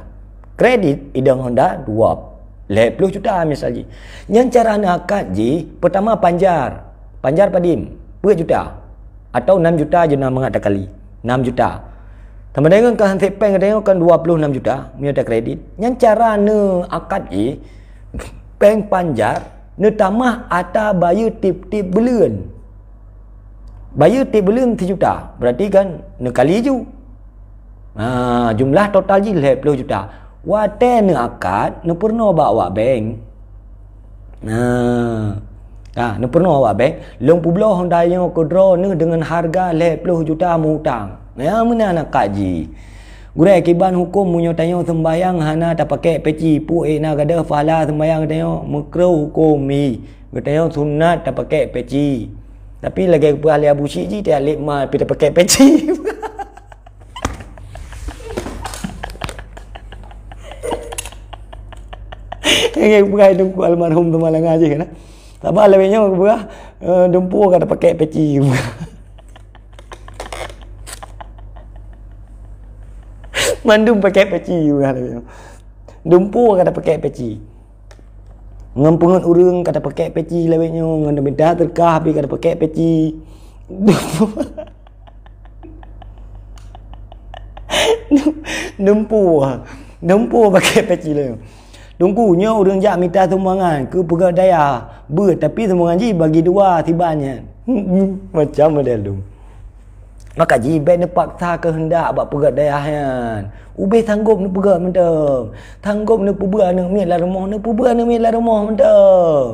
Kredit idang Honda 20 Lep puluh juta misal ji. Yang cara nak akad ji, pertama panjar. Panjar padim. Puluh juta. Atau enam juta je nak mengat kali. Enam juta. Teman dengan kan sepeng kan dengan kan dua puluh enam juta. Minta kredit. Yang cara nak akad ji, peng panjar, ni tamah atas bayu tip-tip belen. Bayu tip belen juta, Berarti kan, ni kali ju. Ha, jumlah total ji lep puluh Juta wa ten akad ne perno ba wa bank nah ah ne perno wa bank long pu blo hong dayo ko dro ne dengan harga le 10 juta hutang, ya mun nak kaji gure kiban hukum munyo tanyo sembayang hana ta pake peci pu e eh na gada fala sembayang tanyo mukro hukum mi gatayo sunnat ta pake peci tapi lagi ke pahali abu syi ji dia lima pi ta pake peci Kering berai dengku almarhum tu malang aja kena. Kan, eh. Tak apa lebihnya aku buka uh, dempur eh, kata pakai peci. Mandung pakai peci juga lebihnya. Dempur kata pakai peci. Ngempungan urung kata pakai peci lebihnya. Ngada beda terkah habis kata pakai peci. Dempur. Dempur. Dempur pakai peci lebihnya. Dongkunya orang jak minta sumbangan ke pegadai be tapi sumbangan ji bagi dua tibanya. Macam ada dong. Maka ji ben paksa kehendak buat pegadai han. Ube sanggup ne pegadai mentem. Sanggup ne pubua ne mi la rumah ne pubua ne mi la rumah mentem.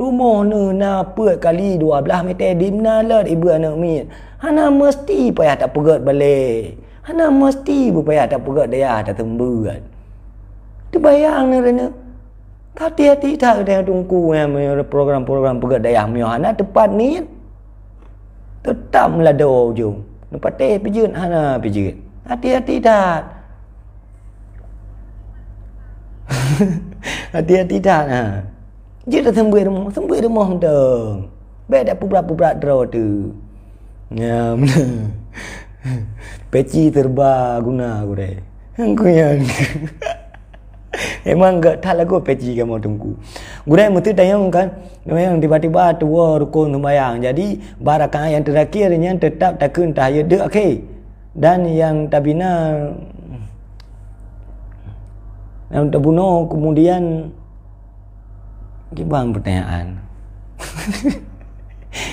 Rumah ne na puat kali dua belah meter dimna lor ibu anak mi. Hana mesti payah tak pegadai balik. Hana mesti bu payah tak pegadai dah tembuat. Dia bayang ni rana. Tadi hati tak ada tunggu eh, yang program-program pegat daya miah anak tepat ni. Tetap melada ujung. Nampak teh pijin anak ha, ha, pijin. Hati-hati tak. Hati-hati tak. Ha. Dia dah sembuh rumah. Sembuh rumah dong. Baik dah pubrak-pubrak draw tu. Ya, Peci terba guna gure. dah. yang... Emang gak tak lagu peci kamu tunggu. Gula yang mesti tayang kan, yang tiba-tiba tua rukun sembahyang. Jadi barakah yang terakhir yang tetap tak tahaya dek okay. Dan yang tabina yang terbunuh kemudian gimana pertanyaan?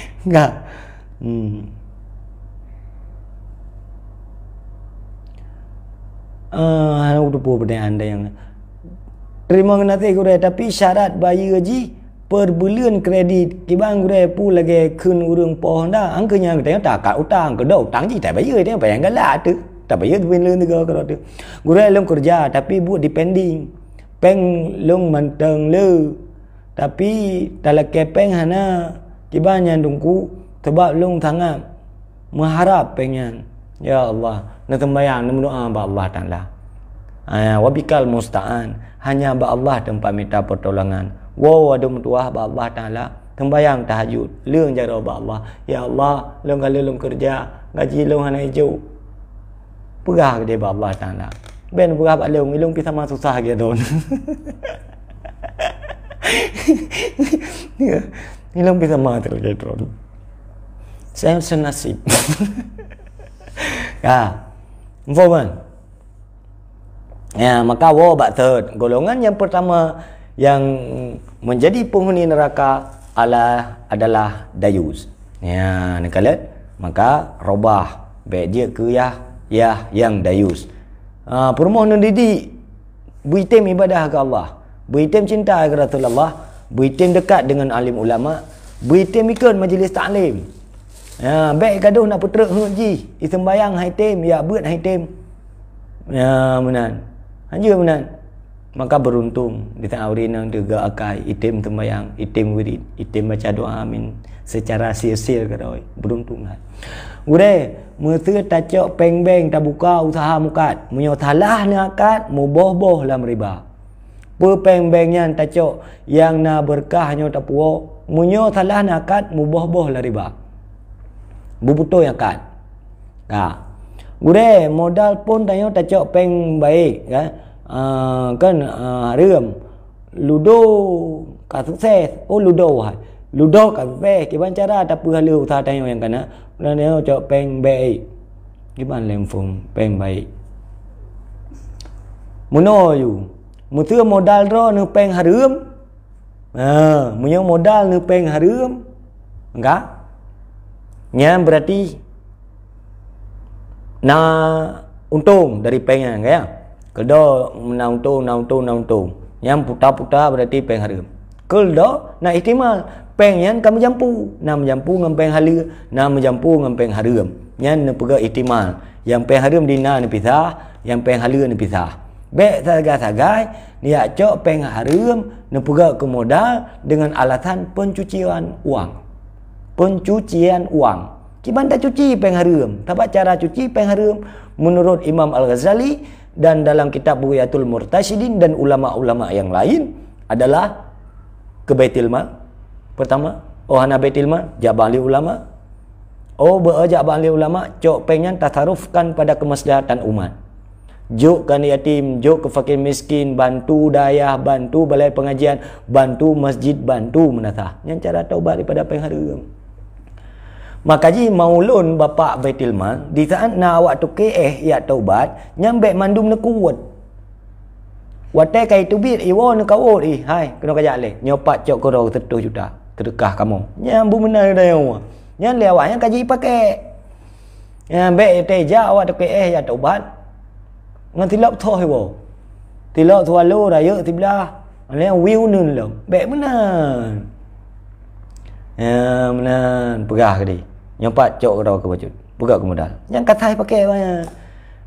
Enggak. Hmm. Uh, anak utuh pun ada yang Terima kasih kure tapi syarat bayi haji perbelian kredit kibang kure pu lagi kun urung pohon dah angkanya kita yang tak kau tang kau dah tang jita bayi dia bayang galak tu tak bayar tu pun lundi kau kerana tu kure lom kerja tapi buat depending peng lom manteng le tapi dalam kepeng hana kibang yang dungku sebab lom tangan mengharap pengen ya Allah nak sembahyang nak doa ba Allah taala Ah, wabikal musta'an hanya ba Allah tempat minta pertolongan wa adum tuah ba Allah taala tembayang tahajud leung jaro ba Allah ya Allah leung gale leung kerja gaji leung hanai jau pegah ke ba Allah taala ben pegah ba leung leung pisama susah ge don Hilang ya. bisa mati lagi tron. Saya senasib. Ya, mohon. Ya, maka wa ba'thud. Golongan yang pertama yang menjadi penghuni neraka adalah adalah dayus. Ya, nakal. Maka robah baik dia ke ya ya yang dayus. Ha, uh, permohon didi buitim ibadah ke Allah. buitem cinta ke Rasulullah, buitem dekat dengan alim ulama, buitem ikut majlis taklim. Ya, baik kaduh nak putrek hujji, isembayang haitim ya buat haitim. Ya, menan. Anjir ha, benar. Maka beruntung di tengah urina juga akai item tembayang, item wirid, item baca doa amin secara sia-sia ke doi. Beruntung lah. Ure, mesti tak peng-peng tak buka usaha mukat. Munya talah ni akat, mu boh lah meriba. Pe peng-peng yang tak yang na berkahnya tak puak. Munya talah ni akat, mu boh-boh lah riba. Bu yang akat. Nah, ha gure modal pun tanya tak cok peng baik ya. Ah, kan uh, ah, rem ludo ka sukses oh ludo ha ludo ka be ke bancara ada pu halu usaha tanya yang kena dan ya. dia cok peng baik gimana lempung peng baik muno yu mu modal ro ne peng harum ha modal ne peng harum enggak nya berarti na untung dari pengen ya kedo na untung na untung na untung yang puta-puta berarti peng harga kedo na istimal peng yang kami jampu na menjampu ngam peng hala na menjampu ngam peng harga yang ne puga istimal yang peng di dina ne pisah yang peng hala ne pisah be sagai-sagai ni aco peng harga ne puga kemodal dengan alasan pencucian uang pencucian uang Kiman tak cuci pengharum. tapa cara cuci pengharum menurut Imam Al-Ghazali dan dalam kitab Buyatul Murtashidin dan ulama-ulama yang lain adalah kebetilma Pertama, oh Baitul betilma Jabang Li Ulama. Oh, berajak Jabang Li Ulama, cok pengen tasarufkan pada kemaslahatan umat. Juk kan yatim, juk ke fakir miskin, bantu daya, bantu balai pengajian, bantu masjid, bantu menatah. Yang cara balik pada pengharum. Makaji maulun bapa Baitul di saat na awak tu ke eh ya taubat nyambe mandum ne kuat. Wate kai tu bit iwo ne kawo ri hai kena kaya le nyopat cok koro tetu juta terdekah kamu. Nyambu mena dai ya awak. Nyan le awak yang kaji pake. Nyambe ya, teja awak tu ke eh ya taubat. Ngan tilap tho hiwo. Tilap tho lo dai yo tibla. Ale wiu nun lo. Be menan. Ya menan pegah ke dia nyopat cok kata aku bacut buka aku modal yang kata saya pakai banyak.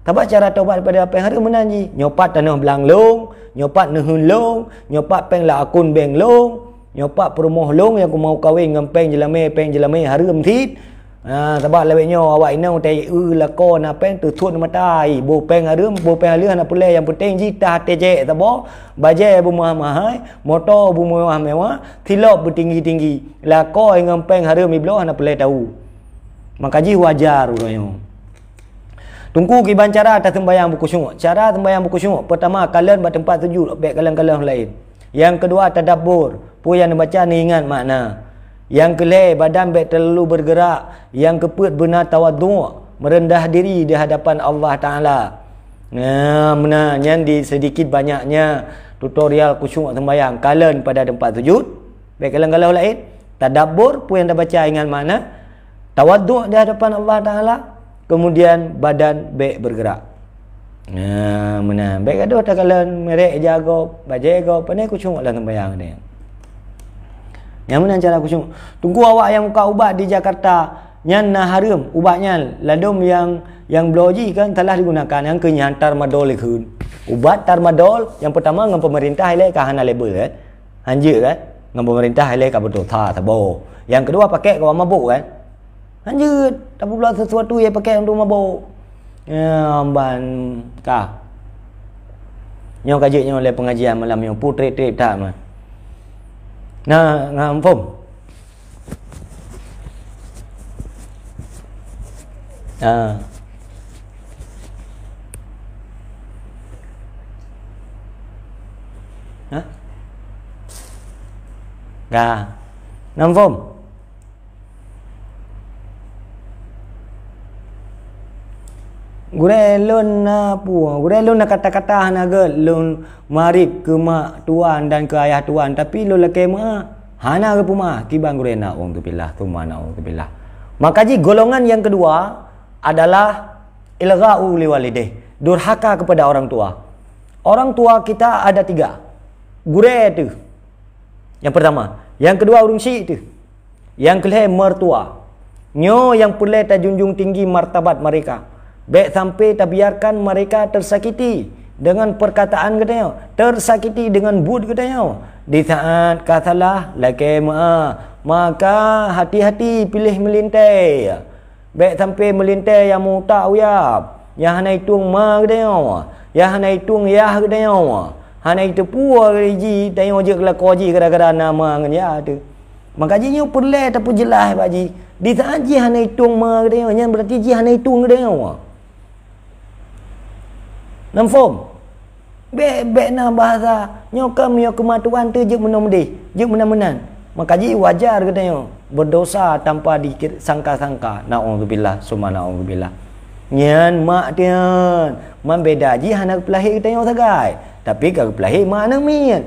tapi cara taubat daripada apa yang ada menanji nyopat tanah belang long nyopat nehun long nyopat peng la akun beng long nyopat perumoh long yang aku mau kahwin dengan peng jelame peng jelame hari mentit Ha, sebab lebih nyaw awak ini untuk tanya Uh, e lakar nak peng tu tuan matai Bu peng harum, bu peng harum Nak pula yang penting jita tejek Sebab bajet bu mahal mahal Motor bu mewah mewah Silap bertinggi-tinggi Lakar dengan peng harum ibloh Nak pula tahu Mengkaji wajar uranyo. Tunggu kiban cara atas sembahyang buku syunguk. Cara sembahyang buku syunguk. Pertama, kalian bertempat sejuk. Baik kalian-kalian lain. Yang kedua, dapur Puan yang dibaca ni ingat makna. Yang kelai, badan baik terlalu bergerak. Yang keput benar tawaduk. Merendah diri di hadapan Allah Ta'ala. Nah, ya, menanya di sedikit banyaknya tutorial kusyuk sembahyang kalian pada tempat sujud. Baik kalian-kalian lain. Tadabur, puan yang dibaca ingat mana tawaduk di hadapan Allah Ta'ala kemudian badan baik bergerak Nah, ha, mana baik aduh tak kalau merek jago baje jago pene kucung lah tembayang ni yang mana cara kucung tunggu awak yang buka ubat di Jakarta yang nah harum ubatnya ladum yang yang bloji kan telah digunakan yang kenyang hantar madol ikun ubat tarmadol yang pertama dengan pemerintah ilai ke hana label kan eh? hanjir kan eh? dengan pemerintah ilai ke betul tak tak yang kedua pakai kawan mabuk kan Lanjut. Tak pula sesuatu yang pakai untuk mabuk. Ya, amban. Kah. Nyok kajiknya oleh pengajian malam yang putri-tri tak mah. Nah, ngampum. Ah. Ha? Ga. Ngampum. Ngampum. Gure lun na puo, gure lun na kata-kata na ge lun marik ke mak tuan dan ke ayah tuan tapi lun le kema hana ke puma kibang gure na ong tu pilah tu mana ong tu pilah. Maka ji golongan yang kedua adalah ilgha'u li walideh, durhaka kepada orang tua. Orang tua kita ada tiga. Gure tu. Yang pertama, yang kedua urung si tu. Yang kelih mertua. Nyo yang perlu tajunjung tinggi martabat Mereka. Baik sampai tak biarkan mereka tersakiti dengan perkataan katanya tersakiti dengan bud katanya di saat kasalah laki ma maka hati-hati pilih melintai baik sampai melintai yang mutau ya yang hana itu ma katanya yang hana itu ya katanya hana itu pua gaji tanya je kala koji kada-kada nama ngan ya tu maka jinyo perlu tapi jelas baji di saat ji hana itu ma katanya yang berarti ji hana itu katanya Nam form. Be be na bahasa nyo kam yo kematuan tu je menom di, je menan-menan. Maka ji wajar kata yo berdosa tanpa dikir sangka sangka Nauzubillah summa nauzubillah. Nyan mak dia, man beda ji anak pelahir kata yo sagai. Tapi kalau pelahir mana mian.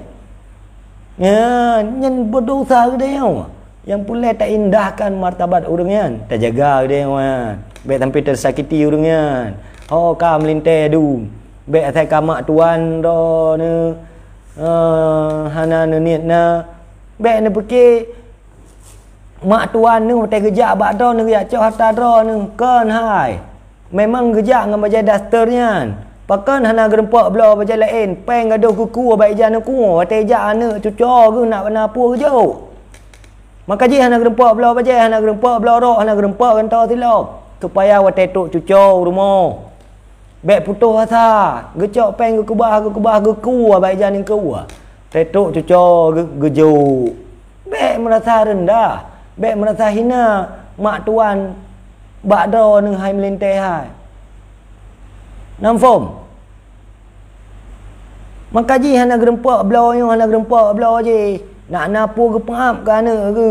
Nyan nyan berdosa kata yo. Yang pula tak indahkan martabat urungnya, tak jaga dia. Bet sampai tersakiti urungnya. Oh, kam lintai dulu. Bek atas kamak tuan do ne. Uh, hana ne niat na. Bek ne pergi. Mak tuan ne mati kerja abak do ne. Ya cok hata do ne. Kan hai. Memang kerja dengan bajai dasternya. Kan. Pakan hana gerempak bela bajai lain. Peng ada kuku abak ijan ne kuku. Mati ijan ne cucok ke nak pernah apa kerja. Maka je hana gerempak bela bajai. Hana gerempak bela roh. Hana gerempak gantar silap. Supaya watetuk cucok rumah. Bek putuh lah, asa. Gecok peng ke kubah ke kubah ke ku abai jan ke ku. Tetok cuco ge gejo. Bek merasa rendah, bek merasa hina mak tuan bakdo ning hai melinteh hai. Nam form. Mengkaji hana gerempak belau yang hana gerempak belau je. Nak napu ke pengap ke ana ke?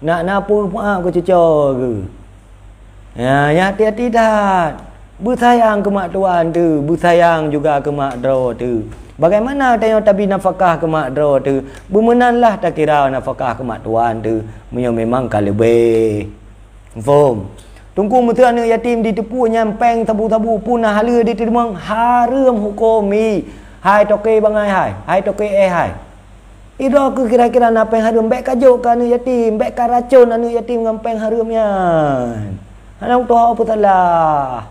Nak napu ke pengap ke cuco ke? Ya, ya hati-hati dah bersayang ke mak tuan tu bersayang juga ke mak draw tu bagaimana tanya tapi nafkah ke mak draw tu bermenanlah tak kira nafkah ke mak tuan tu punya memang kalbe form tunggu mutu anak yatim ditipu nyampeng tabu-tabu pun hala diterima haram hukumi hai toke bangai hai hai toke eh hai Ido ke kira-kira apa yang harum baik kajo ka anu yatim, baik ka racun anu yatim ngampeng harumnya. Anak tu apa salah?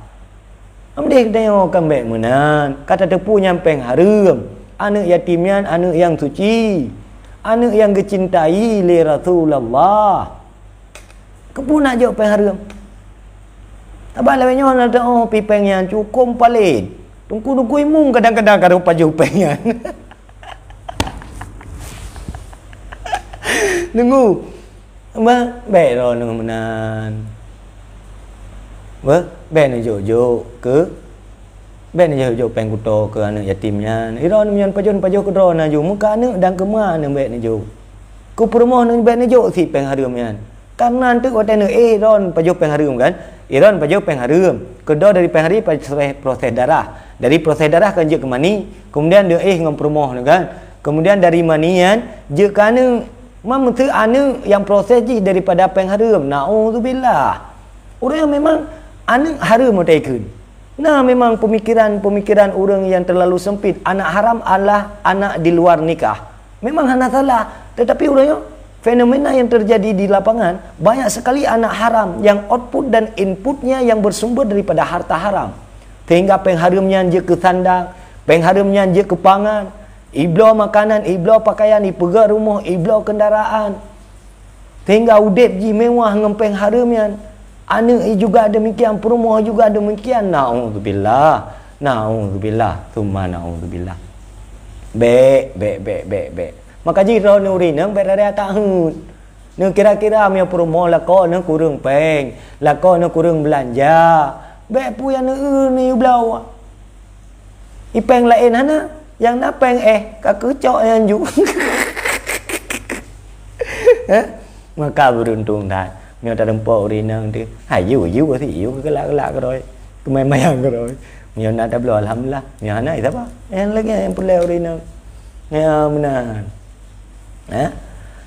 Amdik dengo kambek munan. Kata tepu nyampeng harum. Anak yatimian, anak yang suci. Anak yang kecintai li Rasulullah. Kepu nak jauh pengharum. Tabak lewe nyoh nak tak oh pipeng yang cukup palit. Tungku-tungku imun kadang-kadang kadang upah jauh pengharum. Nunggu. Amba, baik lah nunggu munan. Wa ben jo jo ke ben jo jo pengkuto ke anak yatim nyan. Iron nyan pajon pajo ke drone ajo muka anak dan ke ma anak ben jo. Ku promo nang ben jo si pengharum nyan. Kanan tu ko tane eh iron pajo pengharum kan. Iron pajo pengharum. Kedo dari penghari proses darah. Dari proses darah kan je ke mani. Kemudian dia eh ngam promo kan. Kemudian dari mani kan je kana mam tu anak yang proses ji daripada pengharum. Nauzubillah. Oh, Orang yang memang anak haram mau mutaikun. Nah memang pemikiran-pemikiran orang yang terlalu sempit anak haram adalah anak di luar nikah. Memang anak salah tetapi orangnya fenomena yang terjadi di lapangan banyak sekali anak haram yang output dan inputnya yang bersumber daripada harta haram. Sehingga pengharumnya dia ke sandang, pengharumnya dia ke pangan, iblo makanan, iblo pakaian, ipegar rumah, iblo kendaraan. Sehingga udep ji mewah dengan pengharumnya anak juga ada mikian perumah juga ada mikian na'udzubillah na'udzubillah thumma na'udzubillah baik baik baik baik baik maka jiro ni uri berada berare tahun ni kira-kira amia perumah lako ni kurung peng lako ni kurang belanja baik pu yang ni ni ublau ipeng lain hana yang na peng eh ka kecok yang ju eh? maka beruntung dah nhưng ta đừng bỏ đi nâng thì hãy dữ dữ thì yếu cái lá cái lá cái rồi cái mày mày ăn cái rồi nhiều nãy đáp lời lắm là nhiều hôm nay thấp á em lấy cái em bút leo đi nâng nghe không nè hả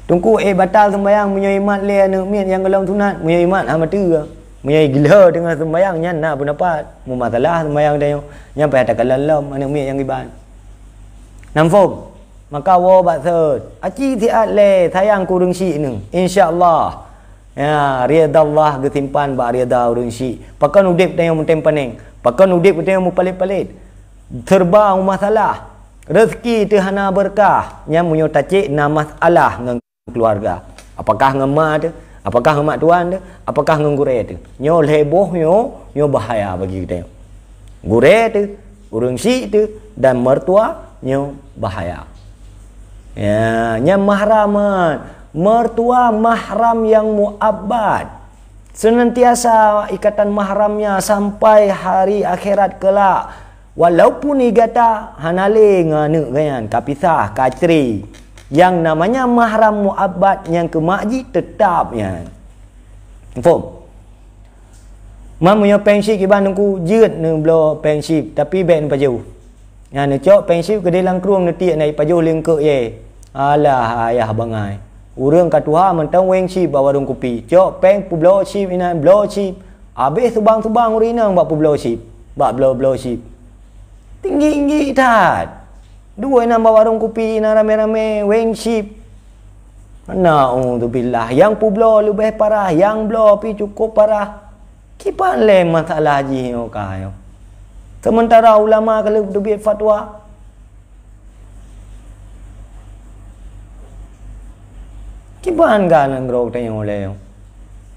chúng cô ấy bắt tao thằng mày ăn mày nhảy mặt lên nữa miệng yang cái lông thú nát mày nhảy mặt hàm mặt tưa mày nhảy gila thì ngay thằng mày ăn nhăn nà bữa nãy pa mua mặt là thằng mày ăn đây nhăn phải đặt cái lông lông anh em miệng yang cái nam phong mà cao vô thơ a ya riyad Allah ge timpan ba riyad urang si pakan udip tayo mun tempaneng pakan udip tayo mun palit-palit terba masalah rezeki tu hana berkah nya munyo tacik na masalah ngan keluarga apakah ngema tu apakah ngema tuan tu apakah ngan gure tu nyo leboh nyo nyo bahaya bagi kita gure tu urang si tu dan mertua nyo bahaya ya nya mahraman mertua mahram yang muabad senantiasa ikatan mahramnya sampai hari akhirat kelak walaupun igata hanale ngane gayan kapisah katri yang namanya mahram muabad yang kemakji tetapnya Faham? Mak punya pensi ke bandung ku jirat ni pensi tapi baik paju. pajau. cok pensi ke dalam kerung ni tiak ni pajau lingkuk ye. Alah ayah bangai. Urang ka Tuhan mentang weng chip bawa dong kopi. Cok peng pu blow chip ina blow chip. Abis subang-subang urina bawa pu blow chip. Bak blow blow chip. Tinggi-tinggi tat. Dua ina bawa dong kopi ina rame-rame weng chip. Mana tu billah yang pu blow lebih parah, yang blow pi cukup parah. Kipan le masalah ji ho kayo. Sementara ulama kalau tu fatwa, Kibahan ka lang grog tayo ulayo.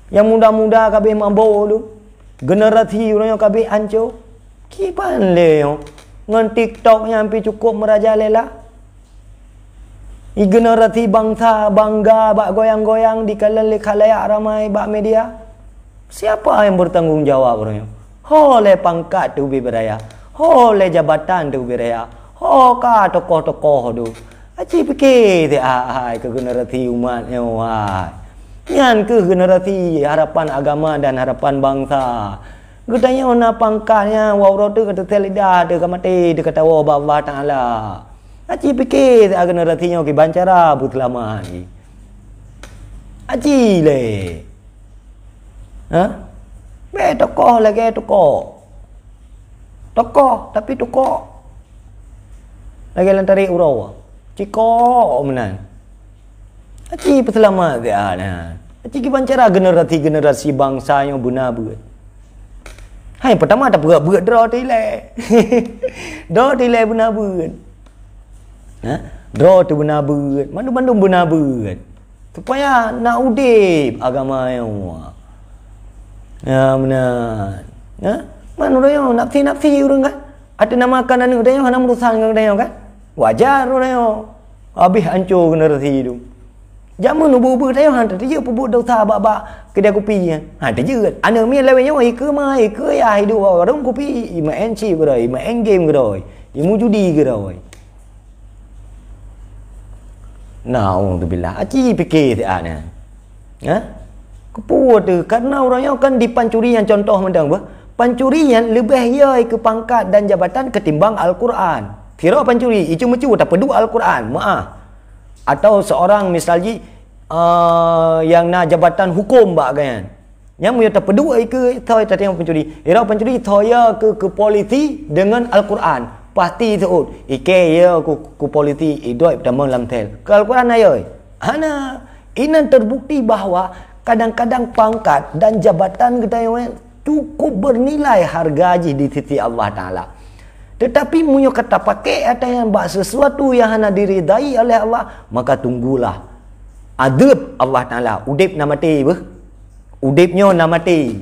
Yang muda-muda kabe mabolo. Generasi orang yang kabe anco. Kibahan leyo. Ngan TikTok yang pi cukup meraja lela. I generasi bangsa bangga bak goyang-goyang di kalan le khalayak ramai bak media. Siapa yang bertanggungjawab jawab orang yang? Ho le pangkat tu beraya. Ho le jabatan tu beraya. Ho ka tokoh-tokoh tu. Aci peke ti ah, ai ke generasi umat yang wah. Nian ke generasi harapan agama dan harapan bangsa. Gedanya ona pangkanya wawro tu kata telida de ka mati de kata wa oh, Allah taala. Aci peke ti generasi nyok bancara but lama ni. Lah, Aci le. Ha? Be tokoh lagi tokoh. Tokoh tapi tokoh. Lagi lantari urau. Cikok menan. Aci peselamat dia ha. ana. Aci ki pancara generasi generasi bangsa yang buna buat. Hai pertama ada buat buat draw tilai. draw tilai buna buat. Ha? Draw tu buna buat. mandu mandu buna buat. Supaya nak udip agama yang wa. Ya mana, Ha? Mana orang nak fi nak fi orang kan? Ada nama kanan orang yang nak merusak orang kan? Wajar tu nayo. Habis hancur kena reti tu. Jamu nu bubu tayo han tu je pubu dau sa ba ba kedai kopi kan? ha, kan? ya. Han tu je. Ana mi lewe nyo ai ke mai ke ya ai du warung kopi ima en chi gerai ima en game gerai. Di mu judi gerai. Naung tu bila aci fikir ti ah, ana. Ha? Kepu tu karena orang yang kan dipancuri yang contoh mendang ba. Pancurian lebih ya ke pangkat dan jabatan ketimbang Al-Quran tirau pencuri itu mencu tak pedu al-Quran maaf atau seorang misalji uh, yang nak jabatan hukum ba kan yang mu tak pedu ke tahu tak tengok pencuri tirau pencuri toya ke ke politi dengan al-Quran pasti tu ike ya ku ku politi idoi pertama lam tel ke quran ayo, ana ini terbukti bahawa kadang-kadang pangkat dan jabatan kita yang eh, cukup bernilai harga aji di sisi Allah Ta'ala. Tetapi munyo kata pakai ada yang buat sesuatu yang hana diridai oleh Allah, maka tunggulah. Adab Allah Ta'ala. udip nak mati apa? Udibnya nak mati.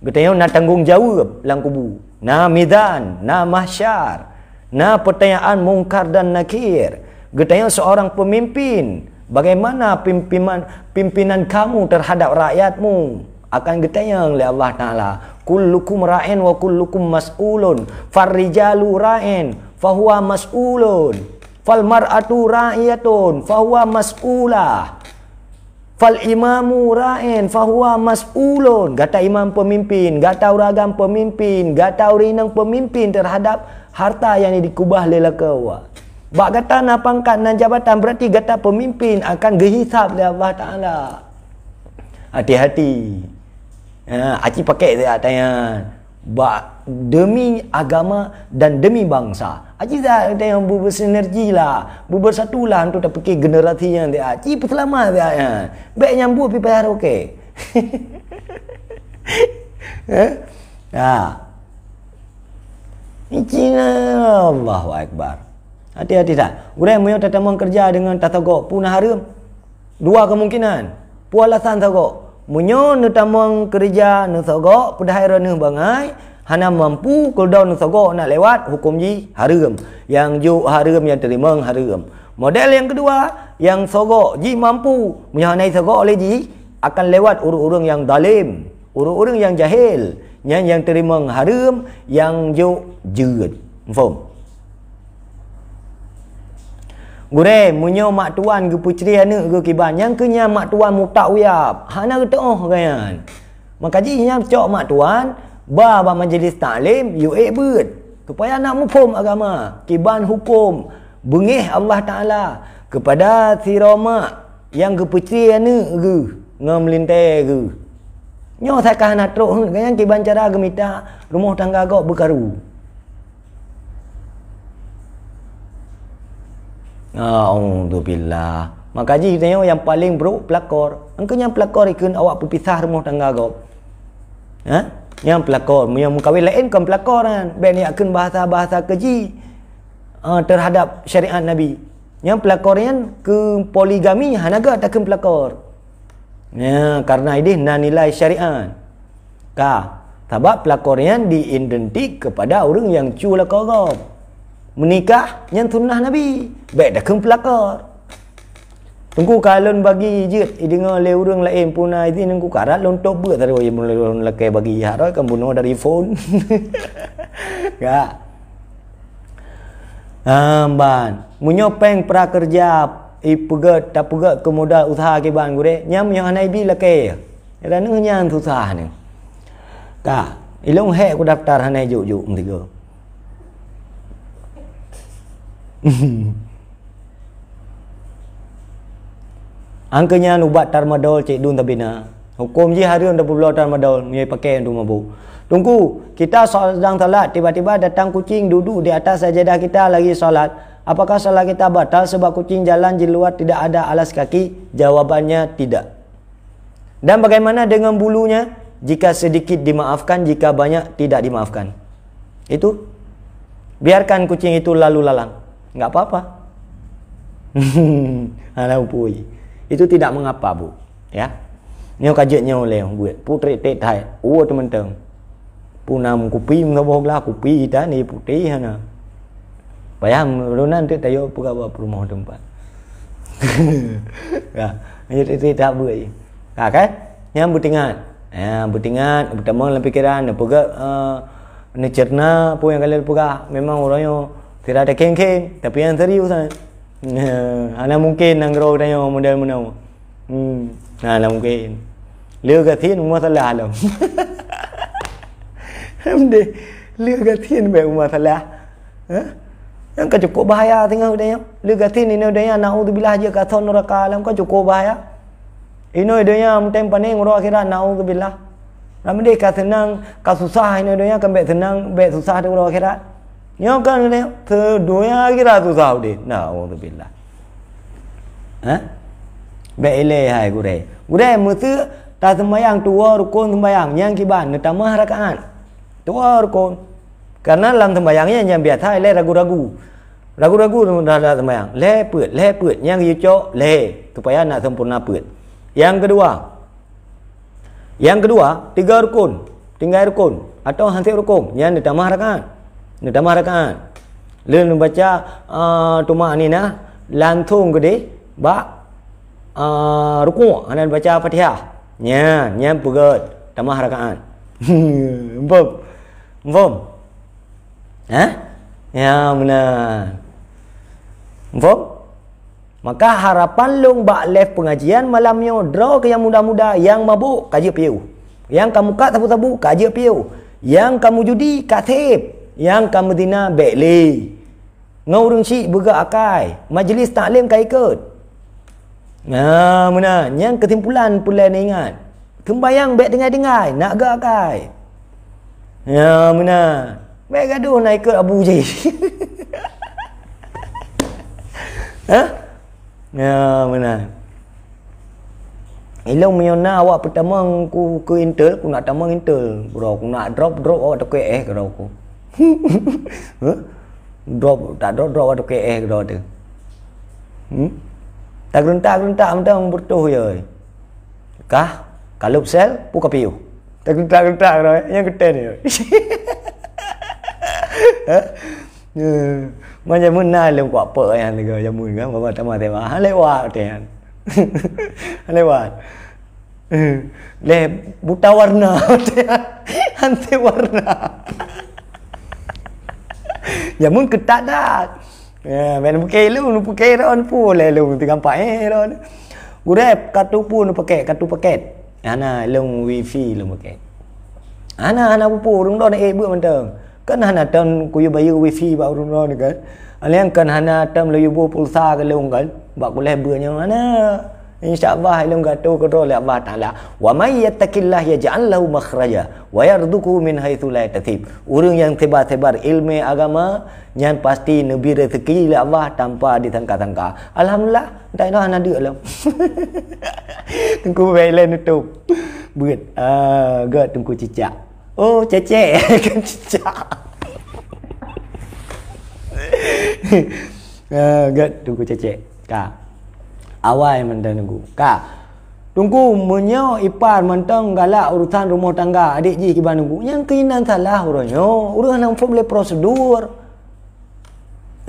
Kita yang nak tanggung jawab dalam kubur. Na midan, na mahsyar. Na pertanyaan mungkar dan nakir. Kita yang seorang pemimpin. Bagaimana pimpinan, pimpinan kamu terhadap rakyatmu? akan ditanyang oleh Allah Ta'ala kulukum ra'in wa kullukum mas'ulun farrijalu ra'in fahuwa mas'ulun falmaratu mar'atu ra'iyatun fahuwa mas'ulah fal imamu ra'in fahuwa mas'ulun gata imam pemimpin gata uragam pemimpin gata urinang pemimpin terhadap harta yang dikubah lelaka bak gata na pangkat na jabatan berarti gata pemimpin akan gehisab oleh Allah Ta'ala hati-hati Acik ha, pakai saya tanya ba, demi agama dan demi bangsa. Acik lah. lah. dah kata yang bubur sinergi lah. Bubur satu lah untuk tak pergi generasi yang dia. Acik pertama dia. Ya. Baik yang buat bayar okey. ha? Ini Cina. Allahu Akbar. Hati-hati tak? Orang yang mahu kerja dengan tatagok pun harum. Dua kemungkinan. Pualasan tatagok. Munyo nu tamong kerja nu sogok pudah ira nu bangai hana mampu kuldau nu sogok nak lewat hukum ji harum yang ju harum yang terima harum. Model yang kedua yang sogok ji mampu munyo nai sogok oleh ji akan lewat urung-urung yang dalim, urung-urung yang jahil, yang yang terima harum yang ju jerut. Faham? Gure munyo mak tuan ge puteri anak ge kiban yang kenya mak tuan mutak uyap. Hana ge oh gayan. Makaji nya cok mak tuan ba ba majlis taklim yu e bet. Kepaya nak mufum agama, kibah hukum, bengih Allah Taala kepada si roma yang ge puteri anak ge ngam lintai ge. Nyo sakah nak tro gayan kibah cara ge mita rumah tangga ge bekaru. Alhamdulillah. Maka haji tengok yang paling buruk pelakor. Engkau yang pelakor ikut awak pupisah rumah tangga kau. Ha? Yang pelakor. Yang mengkawin lain kan pelakor kan. Biar akan bahasa-bahasa keji. Uh, terhadap syariat Nabi. Yang pelakor yang ke poligami hanaga takkan pelakor. Ya, karena ini nan nilai syariat. kah, sebab pelakor yang diidentik kepada orang yang cu lakor kau menikah yang tunah Nabi. Baik dah kem pelakar. Tunggu kalon bagi je. I eh, dengar le urang lain pun ai ah, tin tunggu karat lon top ba tadi oi mulai lon bagi haro kan bunuh dari phone. Ya. Amban, menyopeng prakerja i puga ta puga usaha ke ban gure. Nyam munyo anai bi lakai. Ya nyam susah ni. Ka, ilong he ku daftar hanai juk-juk mun tiga. Angkanya nubat tarmadol cik dun tapi na. Hukum je hari untuk pulau tarmadol mengenai pakai untuk mabuk. Tunggu, kita sedang salat, tiba-tiba datang kucing duduk di atas sajadah kita lagi salat. Apakah salah kita batal sebab kucing jalan di luar tidak ada alas kaki? Jawabannya tidak. Dan bagaimana dengan bulunya? Jika sedikit dimaafkan, jika banyak tidak dimaafkan. Itu. Biarkan kucing itu lalu lalang nggak apa-apa halau pui itu tidak mengapa bu ya nyo kajetnya oleh buat putri tek tai uo oh, teman-teman punam kupi mengabuh lah kupi kita ni putri hana bayang runan tek tayo pegawa perumah tempat ya nyo tek tek tak buat ya kan yang butingan ya ha, butingan pertama dalam fikiran nepega uh, eh, ne cerna pun yang kalian pegah memang orang yang tidak ada keng-keng tapi yang serius kan nah ana mungkin nang grow yang model mana hmm nah ana mungkin lu gatin umat alam hamde lu gatin be umat alam ha yang kau cukup bahaya tengah udah yang lu gatin ini udah yang nau tu bilah aja kata orang neraka alam kau cukup bahaya ini udah yang mungkin paning orang akhirat nau tu bilah ramai dekat senang kasusah ini udah yang kembali senang kembali susah dekat orang akhirat Nyokan ni, terdua doya lagi lah tu sahul deh. Nah, awal tu bila. Hah? Baiklah, hai gure. Gure mesti tak semua yang tua rukun semua yang yang kiban neta maharakan. Tua rukun. Karena dalam semua yang biasa le ragu ragu. Ragu ragu dah dah semua yang le puit le puit yang hijau le supaya nak sempurna puit. Yang kedua, yang kedua tiga rukun tinggal rukun atau hantar rukun yang neta maharakan. Nuh tamah rakan. Lalu nuh baca uh, ah, tumah ni nah. Lantung gede. bak, Uh, ah, ruku. Anak nuh baca fatihah. Nya. Nya pegat. Tamah rakan. Mpum. Mpum. Ha? Ya benar. Mpum. Maka harapan long bak left pengajian malam malamnya draw ke yang muda-muda yang mabuk kaji piu. Yang kamu kat tabu-tabu kaji piu. Yang kamu judi kat tape yang kamudina bekli ngau urang si buka akai majlis taklim kai ikut ha, nah mana yang ketimpulan pula ni ingat kembayang bek dengar dengar nak ga akai ya ha, mana bek gaduh nak ikut abu je ha ya mana Hello menyona awak pertama aku ke Intel, aku nak tamang Intel. Bro aku nak drop drop awak tak eh kau aku. Drop, tak drop, drop waktu KS ke dah tu. Hmm? Tak rentak, rentak, minta membutuh je. Kah? Kalau sel, buka piu. Tak rentak, rentak, rentak, eh. yang ketan je. Ya. Macam mana lem lah kuat apa eh, yang ni ke, macam mana kan, bapak tak mahu tema, halai wak tu yang. Halai wak. Le, buta warna tu yang. Hantai warna. Hantai warna. Ya Jamun ketat tak? Ya, yeah, bukai, lu, lu pakai ron pun boleh lu tu gampak eh ron. Gurep kartu pun lu pakai, kartu paket. Ana long wifi lu pakai. Ana ana pupu rung dah eh buat mentar. Kan ana tan kuyu bayu wifi ba rung dah ni kan. Alian kan ana tan lu yubu pulsa ke lu kan. Ba boleh buanya mana. InsyaAllah ilmu gaduh kudu oleh Allah Ta'ala. Wa may yattakillah yaj'al lahu makhraja wa yarduku min haitsu la yatathib. Urang yang tebar-tebar ilmu agama yang pasti nabi rezeki le Allah tanpa ditangka-tangka. Alhamdulillah, dai nah nadi alam. tengku bai lain tu. Buat ah uh, tengku cicak. Oh, cecek kan cicak. Ah, uh, tengku cecek. Kak awal mantan tunggu. Ka. Tunggu menyo ipar mantang galak urusan rumah tangga adik ji ki banunggu. Yang kinan salah urunyo. Urusan nang boleh prosedur.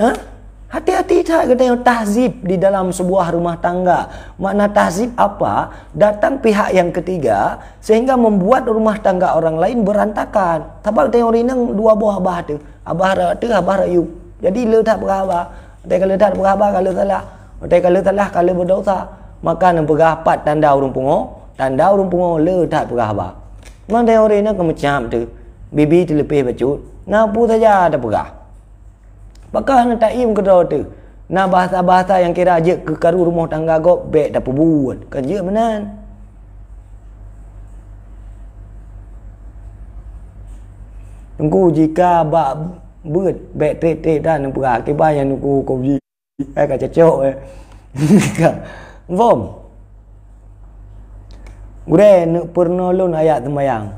Ha? Hati-hati tak kata yang tahzib di dalam sebuah rumah tangga. Makna tahzib apa? Datang pihak yang ketiga sehingga membuat rumah tangga orang lain berantakan. Tapi kata yang rinang dua buah abah tu. Abah rata, abah rayu. Jadi letak berapa? Kata kalau letak berapa kalau salah. Otai lah, kalau telah kalau berdosa, makan dan pat tanda urung pungo, tanda urung pungo le tak pegah apa? Mang dai ore na kemacam tu. Bibi terlebih bacut, ngapu saja ada pegah. Pakah na taim kedo tu. Na bahasa-bahasa yang kira aje ke karu rumah tangga go be dak pebuat. Kan je menan. Nunggu jika bak buat bek tret-tret dan nunggu akibat yang nunggu kau Hai kat cecok eh. Kak. Vom. Gure nak pernah lon ayat tembayang.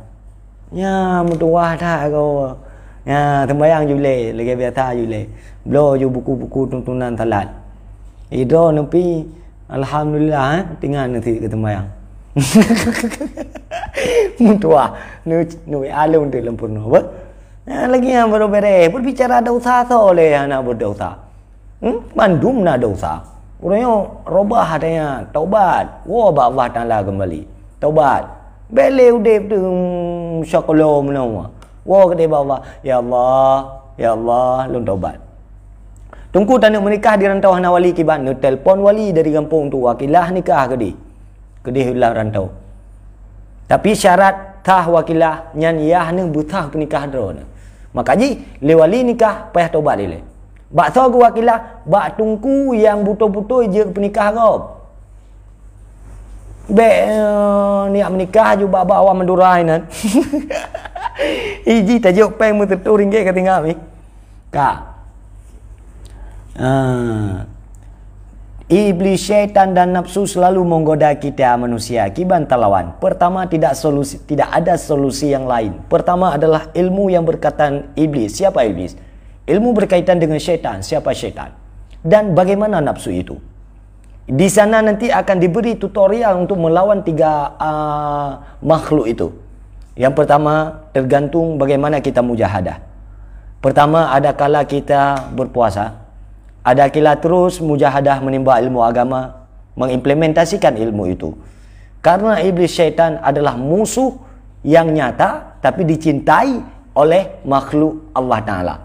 Ya, mutuah dah kau. Ya, tembayang je boleh, lagi biasa je boleh. Blo je buku-buku tuntunan talat. Ido nepi alhamdulillah eh, tinggal nanti ke tembayang. mutuah, nu nu alun tu lempurno, Ya, lagi yang baru beres, berbicara ada usaha soleh anak berdosa. Hmm? Bandum na dosa. Orang yang robah hatanya taubat. Wah, oh, bawah tanla kembali. Taubat. Bele udep tu hmm, syakolo menawa. Wah, kata bawa. Ya Allah, ya Allah, lun taubat. Tunggu tanda menikah di rantau hana wali kibat. Nuh telpon wali dari kampung tu. Wakilah nikah kedi. Kedi hilang rantau. Tapi syarat tah wakilah nyan yah ni butah penikah drone. Maka ji lewali nikah payah taubat ni Le. Bak so aku wakilah bak tungku yang butuh-butuh je ke pernikah kau. Be uh, eh, ni menikah juga bak awak Madura ini. Iji tak jauh peng, tertu ringgit ke tengah ni. Kak. Uh, iblis syaitan dan nafsu selalu menggoda kita manusia. Kiban talawan. Pertama tidak solusi tidak ada solusi yang lain. Pertama adalah ilmu yang berkaitan iblis. Siapa iblis? Ilmu berkaitan dengan syaitan, siapa syaitan dan bagaimana nafsu itu. Di sana nanti akan diberi tutorial untuk melawan tiga uh, makhluk itu. Yang pertama tergantung bagaimana kita mujahadah. Pertama ada kala kita berpuasa, ada kala terus mujahadah menimba ilmu agama, mengimplementasikan ilmu itu. Karena iblis syaitan adalah musuh yang nyata tapi dicintai oleh makhluk Allah Ta'ala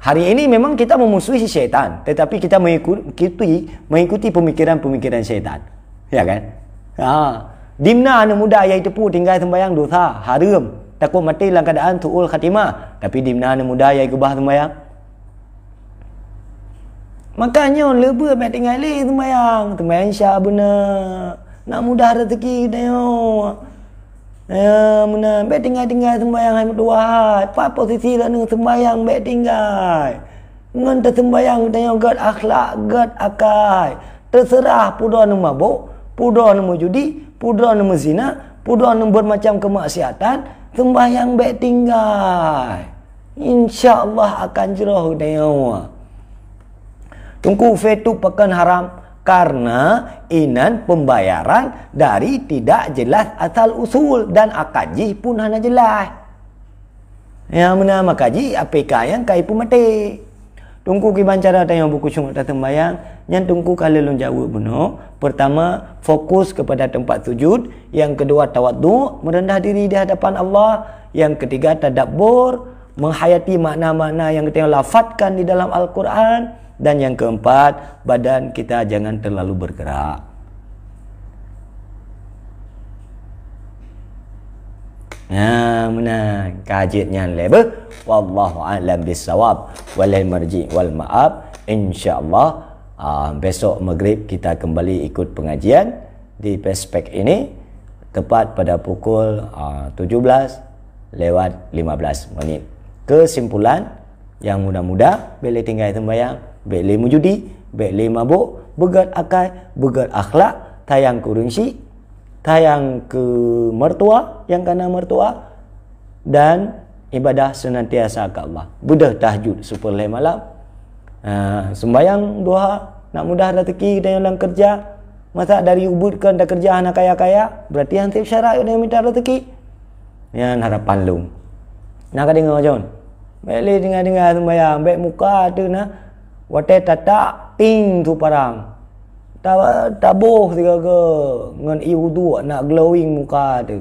hari ini memang kita memusuhi si syaitan tetapi kita mengikuti mengikuti pemikiran-pemikiran syaitan ya kan ha dimna anak muda iaitu pun tinggal sembahyang dosa haram takut mati dalam keadaan tuul khatimah tapi dimna anak muda iaitu bah sembahyang makanya lebih baik tinggal sembahyang sembahyang syah benar nak mudah rezeki tengok Ya, Baik tinggal-tinggal sembahyang hai mutu wahai. Pak posisi lah dengan sembahyang baik tinggal. Ngan tersembahyang dan yang gad akhlak, gad akai. Terserah pudah nama mabuk, pudah nama judi, pudah nama zina, pudah nama bermacam kemaksiatan. Sembahyang baik tinggal. InsyaAllah akan jerah dengan awak. Tunggu fetu pakan haram, karena inan pembayaran dari tidak jelas asal usul dan akaji pun hanya jelas. Yang mana makaji APK yang kai pun mati. Tunggu ke bancara tanya buku sungguh tak tembayang. Yang tunggu kali lu jauh bunuh. Pertama, fokus kepada tempat sujud. Yang kedua, tawadu merendah diri di hadapan Allah. Yang ketiga, tadabur menghayati makna-makna yang kita lafadkan di dalam Al-Quran. Dan yang keempat, badan kita jangan terlalu bergerak. Ya, ha, mana kajiannya lebih. Wallahu a'lam bisawab. Walai marji wal ma'ab. InsyaAllah. Uh, besok maghrib kita kembali ikut pengajian di pespek ini tepat pada pukul ah, uh, 17 lewat 15 minit. Kesimpulan yang mudah-mudah boleh tinggal itu bayang. Beli mujudi, beli mabuk, begat akai, begat akhlak, tayang ke rinsi, tayang ke mertua, yang kena mertua, dan ibadah senantiasa ke Allah. Budah tahajud super lain malam. Uh, ha, sembayang doha, nak mudah dah teki dalam kerja. Masa dari ubud ke dah kerja anak kaya-kaya, berarti hantif syarat yang minta dah teki. Yang harapan lung. Nak dengar macam? Baik dengar-dengar sembayang, baik muka tu nak wate tata ping tu parang ta tabuh tiga ke dengan i wuduk nak glowing muka tu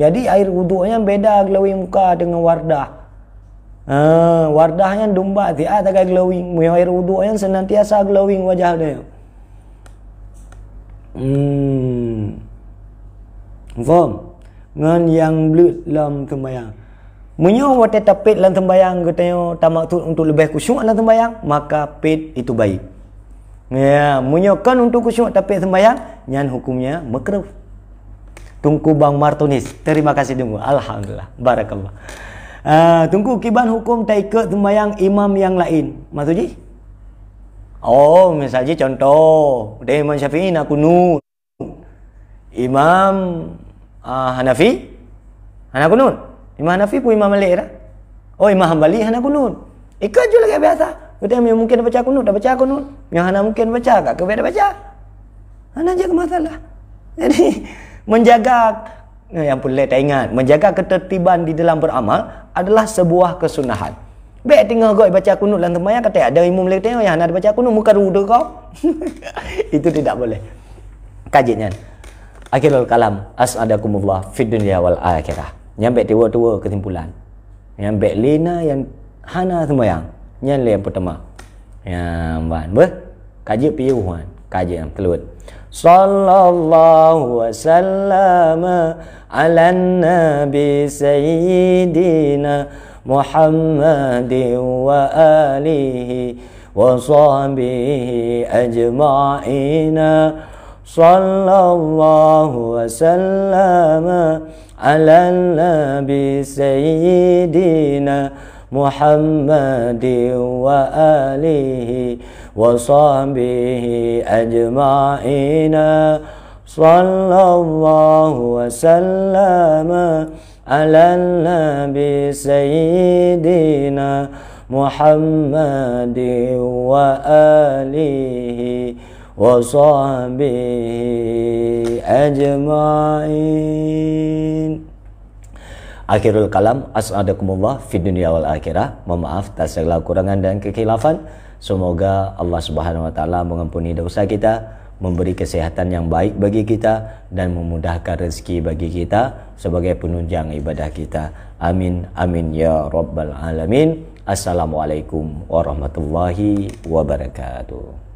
jadi air wuduknya beda glowing muka dengan wardah Ha, wardahnya domba dia ah, tak glowing mu air wuduknya senantiasa glowing wajah dia hmm form ngan yang blut lam kemayang Menyuruh wate tapit lan sembahyang ke tanya tamak tu untuk lebih khusyuk lan sembahyang maka pit itu baik. Ya, kan untuk khusyuk tapi sembahyang nyan hukumnya makruh. Tungku Bang Martonis. Terima kasih tunggu. Alhamdulillah. Barakallah. Uh, ah, tunggu kiban hukum taikat sembahyang imam yang lain. Maksudnya? Oh, misalnya contoh. Dia Imam Syafi'i nak kunun. Imam uh, Hanafi. Hanakunun. Imam Hanafi pun Imam Malik dah. Oh Imam Hanbali Hanak kunut. Ikut je lagi biasa. Kata yang mungkin baca kunut, dah baca kunut. Yang Hanak mungkin baca, kat kebaya dah baca. Hanak je ke masalah. Jadi, menjaga, eh, yang pun lelah tak ingat, menjaga ketertiban di dalam beramal adalah sebuah kesunahan. Baik tengah kau baca kunut dalam tempayang, kata ada imam Malik tengok, yang Hanak ada baca kunut, muka ruda kau. Itu tidak boleh. Kajiknya. Akhirul kalam. As'adakumullah. Fid dunia wal akhirah yang baik tua-tua kesimpulan yang baik lena yang hana semua yang yang lain pertama yang ya, ban ber kaji piuhan kaji yang keluar sallallahu wasallam ala nabi sayyidina Muhammad wa alihi wa sahbihi ajma'ina sallallahu wasallam sallallahu على النبي سيدنا محمد وآله وصحبه أجمعين صلى الله وسلم على النبي سيدنا محمد وآله وصحبه ajma'in Akhirul kalam, as'adakumullah, fi dunia wal akhirah. Mohon tak segala kurangan dan kekhilafan. Semoga Allah subhanahu wa ta'ala mengampuni dosa kita, memberi kesehatan yang baik bagi kita dan memudahkan rezeki bagi kita sebagai penunjang ibadah kita. Amin, amin, ya Rabbal Alamin. Assalamualaikum warahmatullahi wabarakatuh.